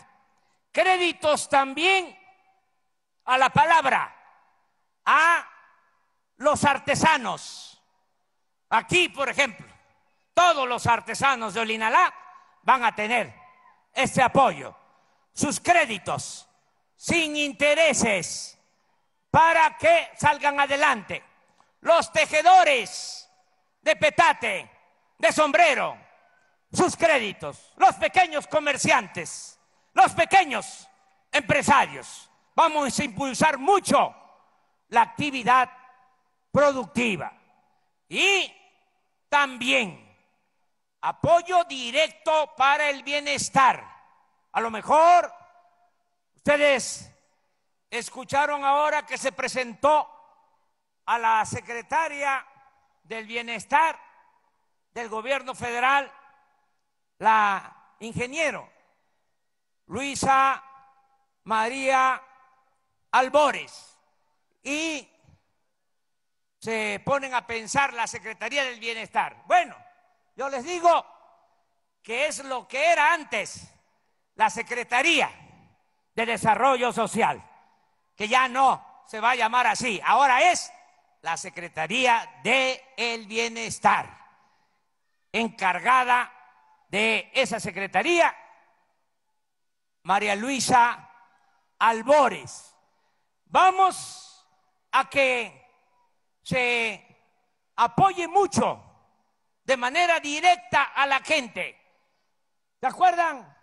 Créditos también a la palabra, a los artesanos. Aquí, por ejemplo, todos los artesanos de Olinalá van a tener este apoyo. Sus créditos sin intereses para que salgan adelante. Los tejedores de petate, de sombrero, sus créditos. Los pequeños comerciantes, los pequeños empresarios. Vamos a impulsar mucho la actividad productiva. Y también apoyo directo para el bienestar. A lo mejor ustedes escucharon ahora que se presentó a la secretaria del bienestar del gobierno federal, la ingeniero Luisa María Albores. Y se ponen a pensar la Secretaría del Bienestar. Bueno, yo les digo que es lo que era antes la Secretaría de Desarrollo Social, que ya no se va a llamar así, ahora es la Secretaría del Bienestar, encargada de esa Secretaría, María Luisa Albores. Vamos a que se apoye mucho de manera directa a la gente. ¿Se acuerdan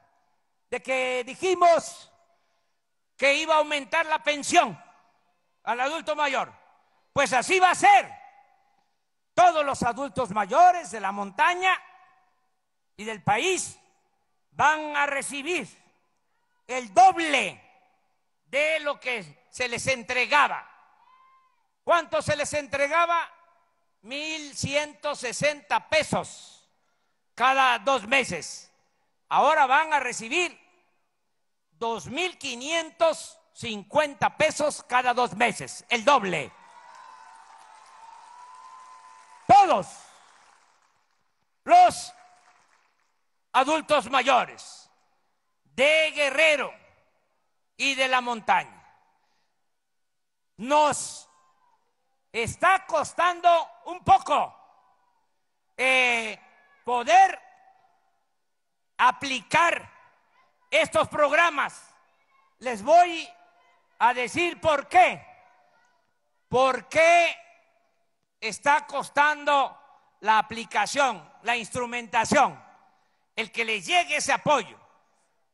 de que dijimos que iba a aumentar la pensión al adulto mayor? Pues así va a ser. Todos los adultos mayores de la montaña y del país van a recibir el doble de lo que se les entregaba ¿Cuánto se les entregaba? 1.160 pesos cada dos meses. Ahora van a recibir 2.550 pesos cada dos meses, el doble. Todos los adultos mayores de Guerrero y de la montaña nos está costando un poco eh, poder aplicar estos programas. Les voy a decir por qué. ¿Por qué está costando la aplicación, la instrumentación, el que les llegue ese apoyo?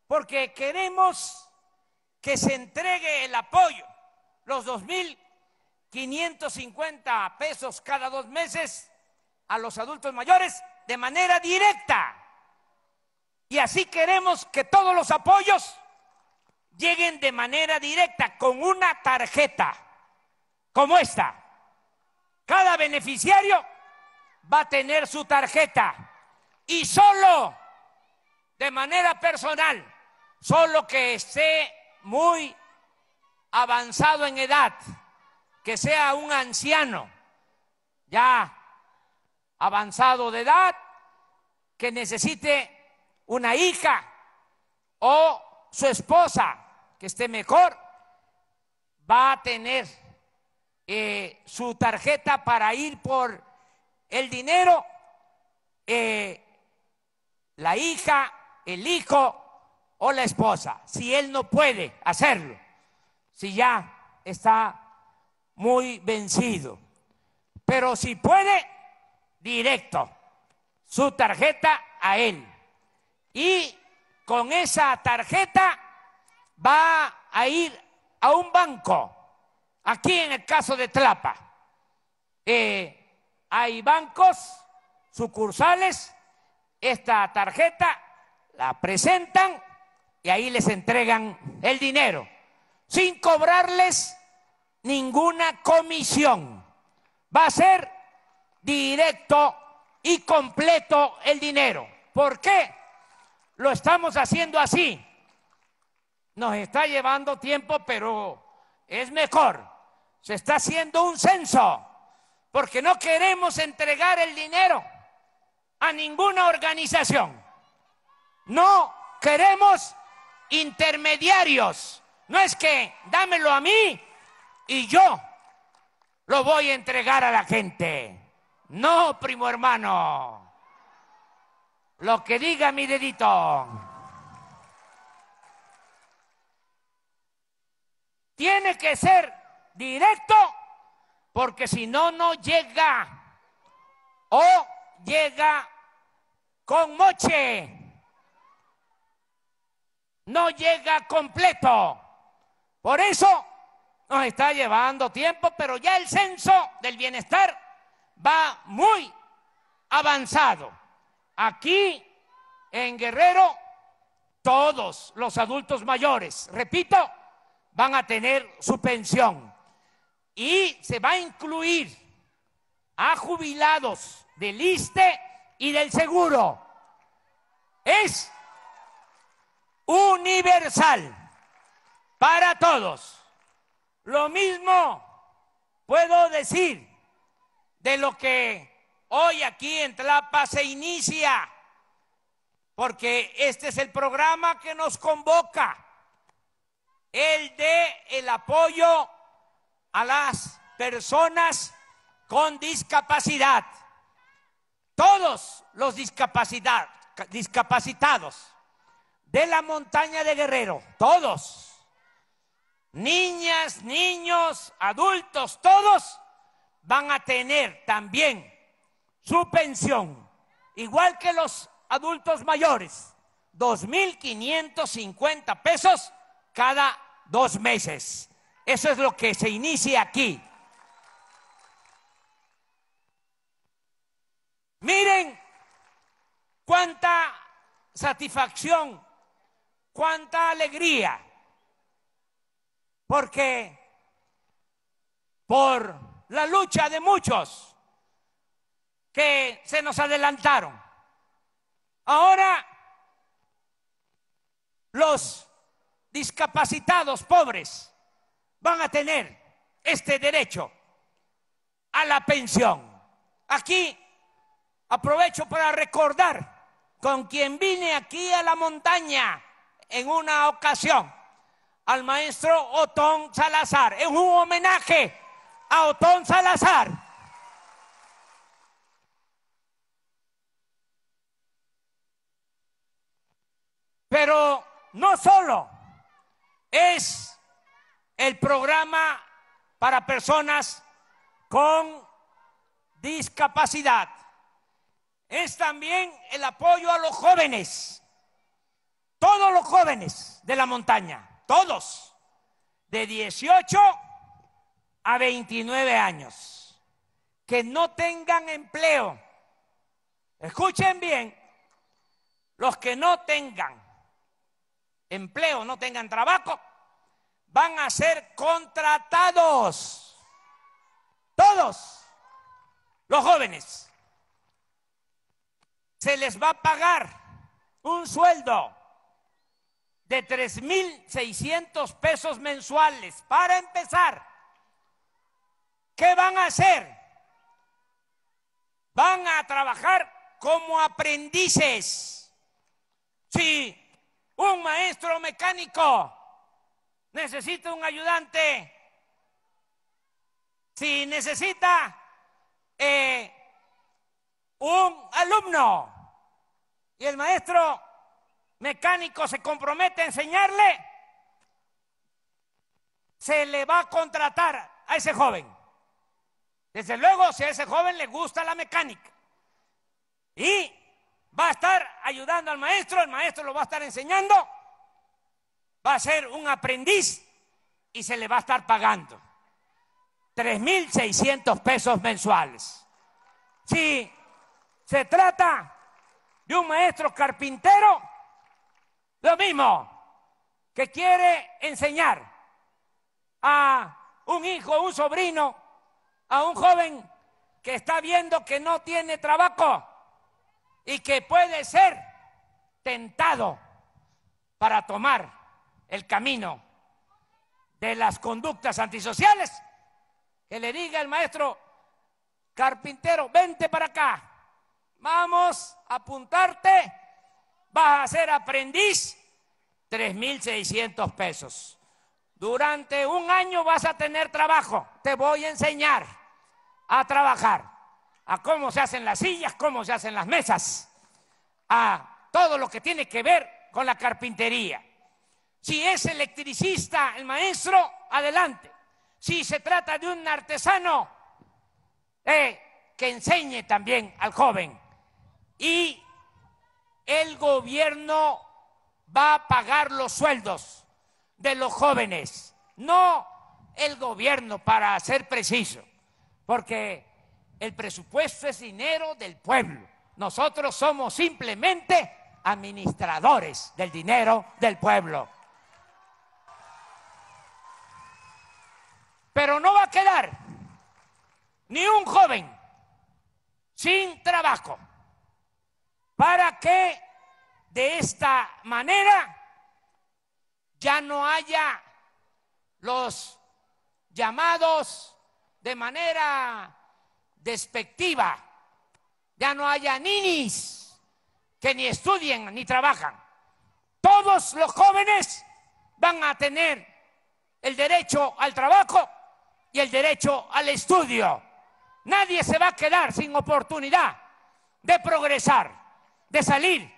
Porque queremos que se entregue el apoyo, los dos mil 550 pesos cada dos meses a los adultos mayores de manera directa. Y así queremos que todos los apoyos lleguen de manera directa con una tarjeta como esta. Cada beneficiario va a tener su tarjeta y solo de manera personal, solo que esté muy avanzado en edad que sea un anciano ya avanzado de edad que necesite una hija o su esposa que esté mejor, va a tener eh, su tarjeta para ir por el dinero, eh, la hija, el hijo o la esposa, si él no puede hacerlo, si ya está muy vencido. Pero si puede, directo, su tarjeta a él. Y con esa tarjeta va a ir a un banco, aquí en el caso de Tlapa. Eh, hay bancos, sucursales, esta tarjeta la presentan y ahí les entregan el dinero, sin cobrarles ninguna comisión. Va a ser directo y completo el dinero. ¿Por qué lo estamos haciendo así? Nos está llevando tiempo, pero es mejor. Se está haciendo un censo, porque no queremos entregar el dinero a ninguna organización. No queremos intermediarios. No es que dámelo a mí y yo lo voy a entregar a la gente. No, primo hermano. Lo que diga mi dedito. Tiene que ser directo porque si no, no llega. O llega con moche. No llega completo. Por eso nos está llevando tiempo, pero ya el censo del bienestar va muy avanzado. Aquí en Guerrero, todos los adultos mayores, repito, van a tener su pensión y se va a incluir a jubilados del ISTE y del seguro. Es universal para todos. Lo mismo puedo decir de lo que hoy aquí en Tlapa se inicia, porque este es el programa que nos convoca, el de el apoyo a las personas con discapacidad. Todos los discapacitados de la montaña de Guerrero, todos niñas, niños, adultos, todos van a tener también su pensión, igual que los adultos mayores, 2.550 pesos cada dos meses. Eso es lo que se inicia aquí. Miren cuánta satisfacción, cuánta alegría porque por la lucha de muchos que se nos adelantaron, ahora los discapacitados pobres van a tener este derecho a la pensión. Aquí aprovecho para recordar con quien vine aquí a la montaña en una ocasión al maestro Otón Salazar. Es un homenaje a Otón Salazar. Pero no solo es el programa para personas con discapacidad, es también el apoyo a los jóvenes, todos los jóvenes de la montaña todos, de 18 a 29 años, que no tengan empleo. Escuchen bien, los que no tengan empleo, no tengan trabajo, van a ser contratados. Todos los jóvenes. Se les va a pagar un sueldo de 3.600 pesos mensuales para empezar. ¿Qué van a hacer? Van a trabajar como aprendices. Si un maestro mecánico necesita un ayudante. Si necesita eh, un alumno y el maestro mecánico se compromete a enseñarle, se le va a contratar a ese joven. Desde luego, si a ese joven le gusta la mecánica. Y va a estar ayudando al maestro, el maestro lo va a estar enseñando, va a ser un aprendiz y se le va a estar pagando 3.600 pesos mensuales. Si se trata de un maestro carpintero, lo mismo que quiere enseñar a un hijo, un sobrino, a un joven que está viendo que no tiene trabajo y que puede ser tentado para tomar el camino de las conductas antisociales, que le diga el maestro carpintero, vente para acá, vamos a apuntarte vas a ser aprendiz, 3.600 pesos. Durante un año vas a tener trabajo, te voy a enseñar a trabajar, a cómo se hacen las sillas, cómo se hacen las mesas, a todo lo que tiene que ver con la carpintería. Si es electricista el maestro, adelante. Si se trata de un artesano, eh, que enseñe también al joven. Y el gobierno va a pagar los sueldos de los jóvenes, no el gobierno, para ser preciso, porque el presupuesto es dinero del pueblo. Nosotros somos simplemente administradores del dinero del pueblo. Pero no va a quedar ni un joven sin trabajo para que de esta manera ya no haya los llamados de manera despectiva, ya no haya ninis que ni estudien ni trabajan. Todos los jóvenes van a tener el derecho al trabajo y el derecho al estudio. Nadie se va a quedar sin oportunidad de progresar de salir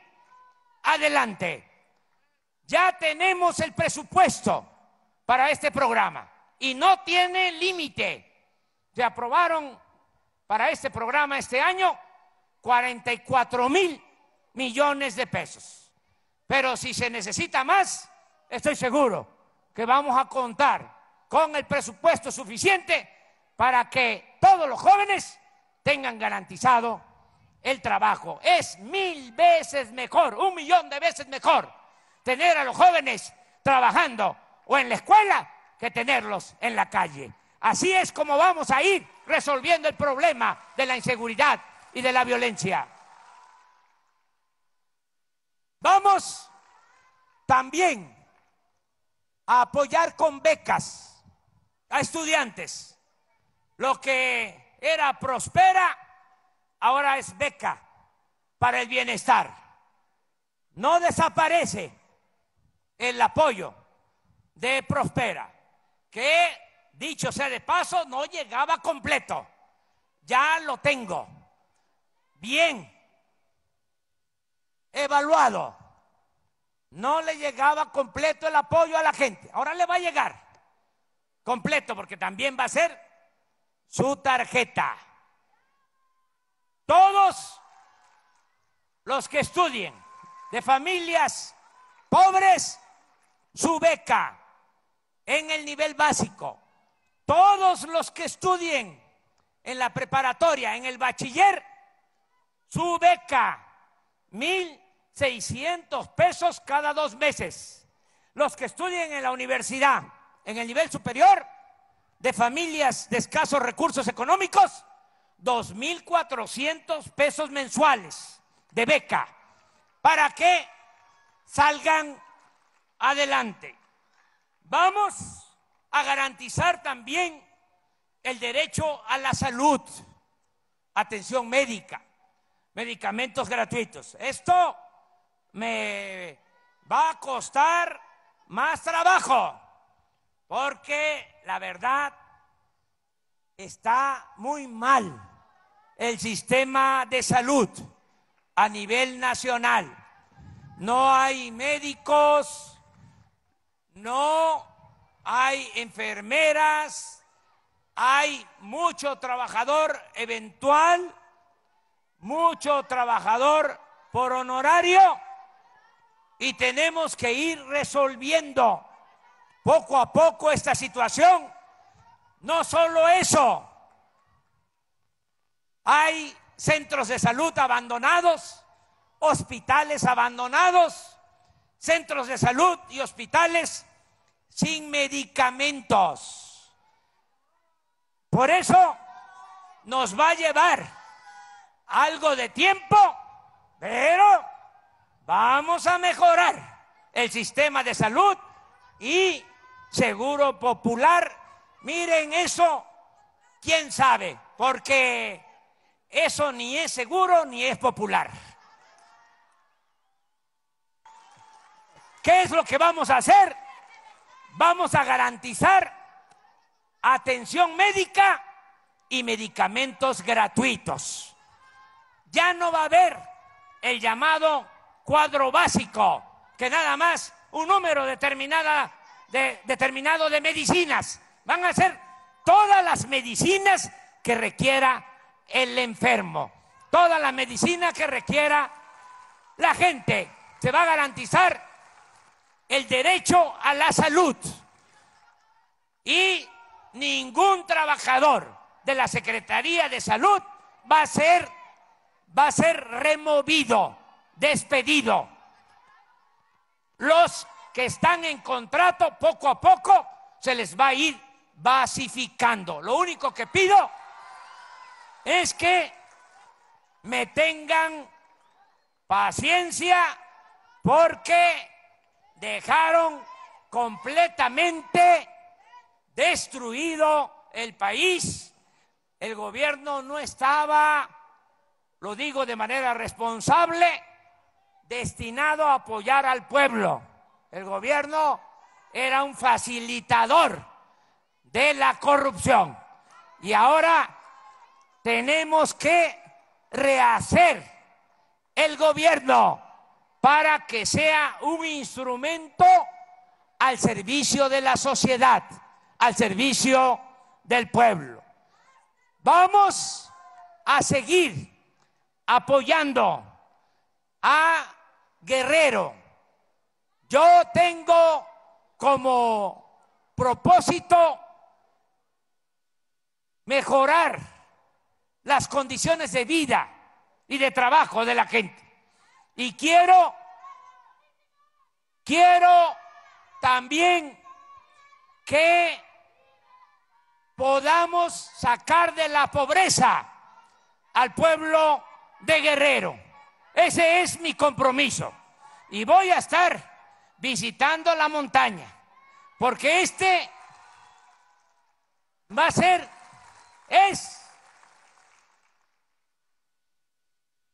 adelante. Ya tenemos el presupuesto para este programa y no tiene límite. Se aprobaron para este programa este año 44 mil millones de pesos. Pero si se necesita más, estoy seguro que vamos a contar con el presupuesto suficiente para que todos los jóvenes tengan garantizado el trabajo. Es mil veces mejor, un millón de veces mejor tener a los jóvenes trabajando o en la escuela que tenerlos en la calle. Así es como vamos a ir resolviendo el problema de la inseguridad y de la violencia. Vamos también a apoyar con becas a estudiantes. Lo que era Prospera ahora es beca para el bienestar. No desaparece el apoyo de Prospera, que dicho sea de paso, no llegaba completo. Ya lo tengo. Bien. Evaluado. No le llegaba completo el apoyo a la gente. Ahora le va a llegar completo porque también va a ser su tarjeta. Todos los que estudien de familias pobres, su beca en el nivel básico. Todos los que estudien en la preparatoria, en el bachiller, su beca, 1.600 pesos cada dos meses. Los que estudien en la universidad, en el nivel superior, de familias de escasos recursos económicos, 2.400 pesos mensuales de beca para que salgan adelante. Vamos a garantizar también el derecho a la salud, atención médica, medicamentos gratuitos. Esto me va a costar más trabajo, porque la verdad Está muy mal el sistema de salud a nivel nacional. No hay médicos, no hay enfermeras, hay mucho trabajador eventual, mucho trabajador por honorario y tenemos que ir resolviendo poco a poco esta situación no solo eso, hay centros de salud abandonados, hospitales abandonados, centros de salud y hospitales sin medicamentos. Por eso nos va a llevar algo de tiempo, pero vamos a mejorar el sistema de salud y seguro popular Miren eso, quién sabe, porque eso ni es seguro ni es popular. ¿Qué es lo que vamos a hacer? Vamos a garantizar atención médica y medicamentos gratuitos. Ya no va a haber el llamado cuadro básico, que nada más un número determinada de, determinado de medicinas van a hacer todas las medicinas que requiera el enfermo, toda la medicina que requiera la gente. Se va a garantizar el derecho a la salud y ningún trabajador de la Secretaría de Salud va a ser, va a ser removido, despedido. Los que están en contrato poco a poco se les va a ir basificando. Lo único que pido es que me tengan paciencia porque dejaron completamente destruido el país. El gobierno no estaba, lo digo de manera responsable, destinado a apoyar al pueblo. El gobierno era un facilitador de la corrupción. Y ahora tenemos que rehacer el gobierno para que sea un instrumento al servicio de la sociedad, al servicio del pueblo. Vamos a seguir apoyando a Guerrero. Yo tengo como propósito mejorar las condiciones de vida y de trabajo de la gente. Y quiero, quiero también que podamos sacar de la pobreza al pueblo de Guerrero. Ese es mi compromiso. Y voy a estar visitando la montaña, porque este va a ser es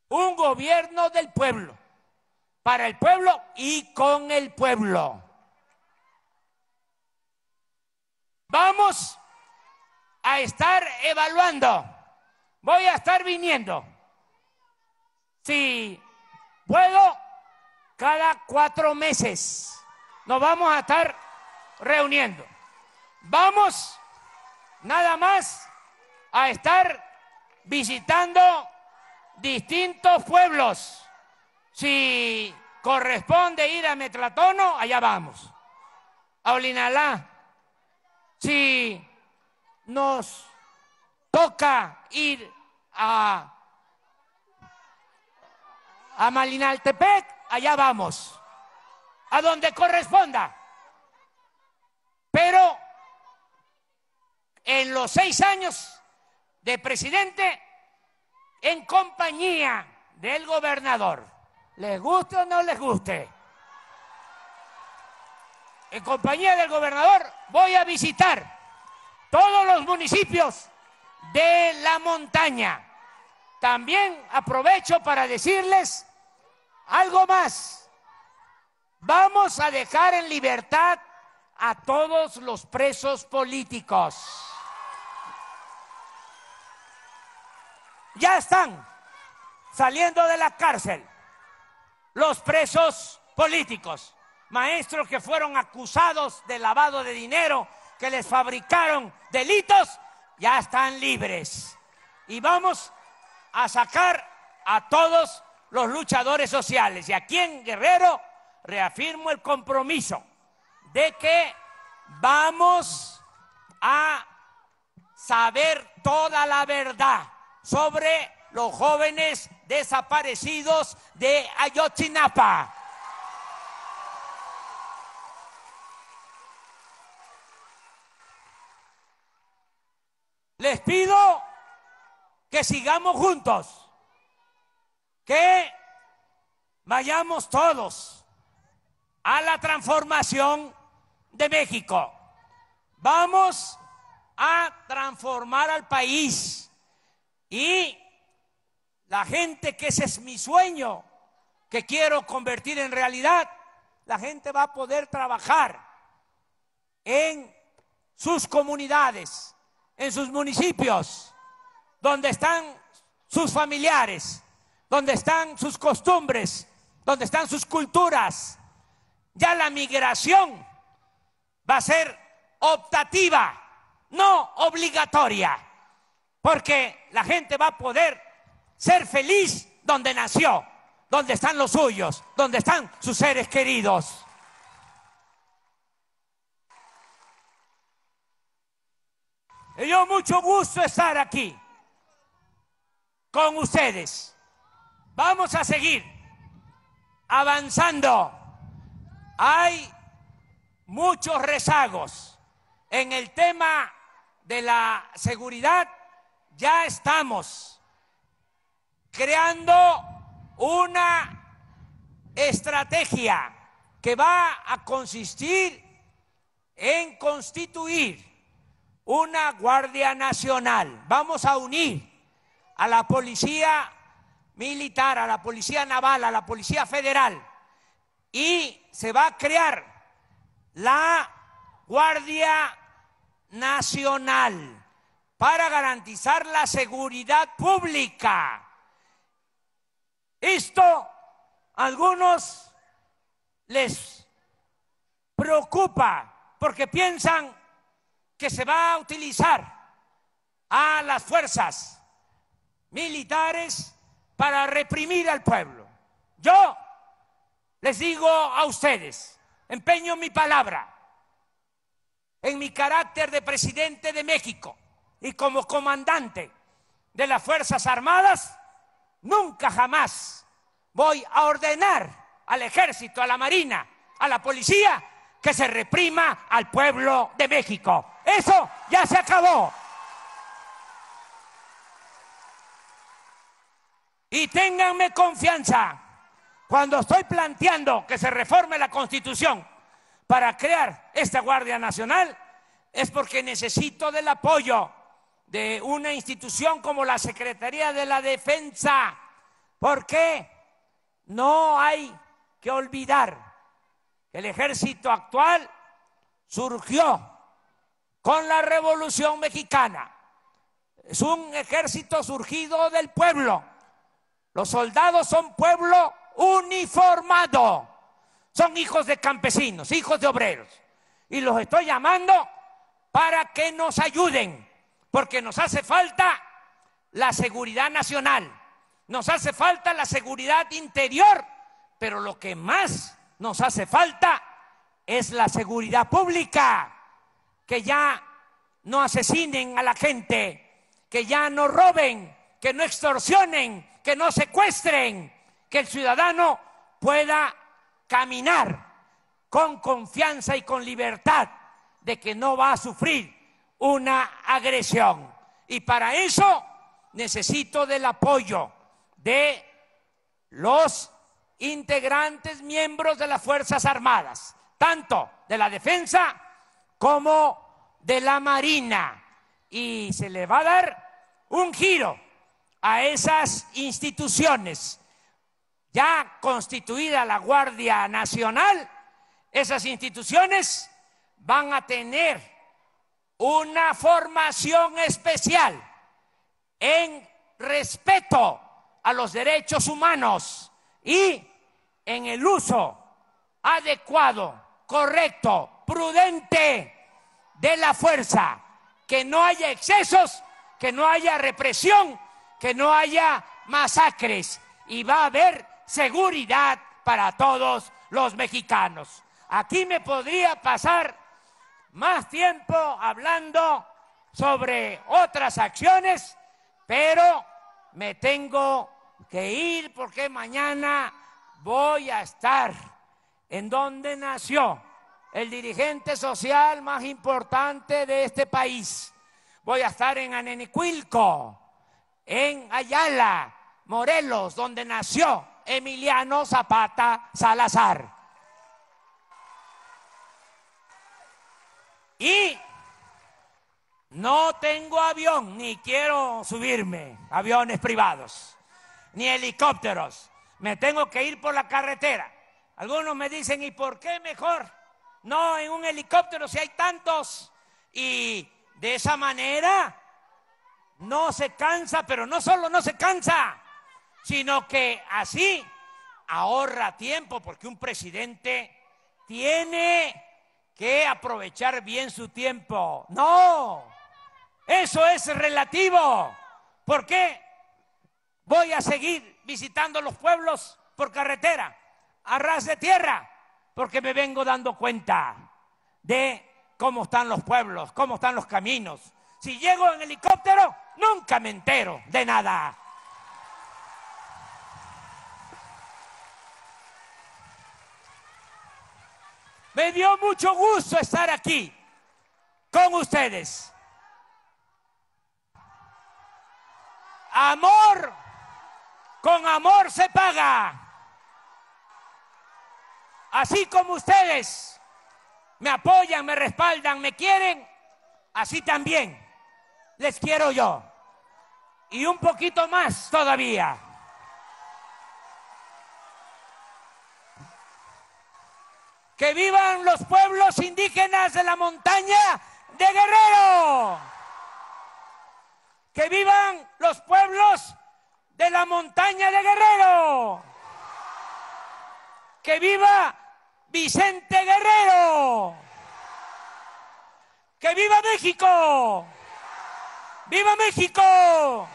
un gobierno del pueblo, para el pueblo y con el pueblo. Vamos a estar evaluando, voy a estar viniendo, si puedo, cada cuatro meses nos vamos a estar reuniendo. Vamos nada más a estar visitando distintos pueblos. Si corresponde ir a Metlatono, allá vamos. A Olinalá. Si nos toca ir a, a Malinaltepec, allá vamos. A donde corresponda. Pero en los seis años de presidente en compañía del gobernador. ¿Les guste o no les guste? En compañía del gobernador voy a visitar todos los municipios de la montaña. También aprovecho para decirles algo más. Vamos a dejar en libertad a todos los presos políticos. ya están saliendo de la cárcel los presos políticos, maestros que fueron acusados de lavado de dinero, que les fabricaron delitos, ya están libres. Y vamos a sacar a todos los luchadores sociales. Y aquí en Guerrero reafirmo el compromiso de que vamos a saber toda la verdad sobre los jóvenes desaparecidos de Ayotzinapa. Les pido que sigamos juntos, que vayamos todos a la transformación de México. Vamos a transformar al país y la gente que ese es mi sueño, que quiero convertir en realidad, la gente va a poder trabajar en sus comunidades, en sus municipios, donde están sus familiares, donde están sus costumbres, donde están sus culturas. Ya la migración va a ser optativa, no obligatoria. Porque la gente va a poder ser feliz donde nació, donde están los suyos, donde están sus seres queridos. Y yo mucho gusto estar aquí con ustedes. Vamos a seguir avanzando. Hay muchos rezagos en el tema de la seguridad ya estamos creando una estrategia que va a consistir en constituir una Guardia Nacional. Vamos a unir a la Policía Militar, a la Policía Naval, a la Policía Federal y se va a crear la Guardia Nacional para garantizar la seguridad pública. Esto a algunos les preocupa porque piensan que se va a utilizar a las fuerzas militares para reprimir al pueblo. Yo les digo a ustedes, empeño mi palabra en mi carácter de presidente de México y como comandante de las Fuerzas Armadas, nunca jamás voy a ordenar al ejército, a la marina, a la policía que se reprima al pueblo de México. Eso ya se acabó. Y ténganme confianza cuando estoy planteando que se reforme la constitución para crear esta Guardia Nacional, es porque necesito del apoyo de una institución como la Secretaría de la Defensa. ¿Por qué? No hay que olvidar que el ejército actual surgió con la Revolución Mexicana. Es un ejército surgido del pueblo. Los soldados son pueblo uniformado. Son hijos de campesinos, hijos de obreros. Y los estoy llamando para que nos ayuden porque nos hace falta la seguridad nacional, nos hace falta la seguridad interior, pero lo que más nos hace falta es la seguridad pública, que ya no asesinen a la gente, que ya no roben, que no extorsionen, que no secuestren, que el ciudadano pueda caminar con confianza y con libertad de que no va a sufrir una agresión. Y para eso necesito del apoyo de los integrantes, miembros de las Fuerzas Armadas, tanto de la defensa como de la Marina. Y se le va a dar un giro a esas instituciones. Ya constituida la Guardia Nacional, esas instituciones van a tener una formación especial en respeto a los derechos humanos y en el uso adecuado, correcto, prudente de la fuerza, que no haya excesos, que no haya represión, que no haya masacres y va a haber seguridad para todos los mexicanos. Aquí me podría pasar más tiempo hablando sobre otras acciones, pero me tengo que ir porque mañana voy a estar en donde nació el dirigente social más importante de este país. Voy a estar en Anenicuilco, en Ayala, Morelos, donde nació Emiliano Zapata Salazar. Y no tengo avión, ni quiero subirme, aviones privados, ni helicópteros. Me tengo que ir por la carretera. Algunos me dicen, ¿y por qué mejor? No, en un helicóptero si hay tantos. Y de esa manera no se cansa, pero no solo no se cansa, sino que así ahorra tiempo, porque un presidente tiene que aprovechar bien su tiempo. No, eso es relativo. ¿Por qué voy a seguir visitando los pueblos por carretera, a ras de tierra? Porque me vengo dando cuenta de cómo están los pueblos, cómo están los caminos. Si llego en helicóptero, nunca me entero de nada. Me dio mucho gusto estar aquí con ustedes. Amor, con amor se paga. Así como ustedes me apoyan, me respaldan, me quieren, así también les quiero yo. Y un poquito más todavía. que vivan los pueblos indígenas de la montaña de Guerrero, que vivan los pueblos de la montaña de Guerrero, que viva Vicente Guerrero, que viva México, viva México,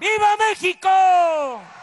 viva México. ¡Viva México!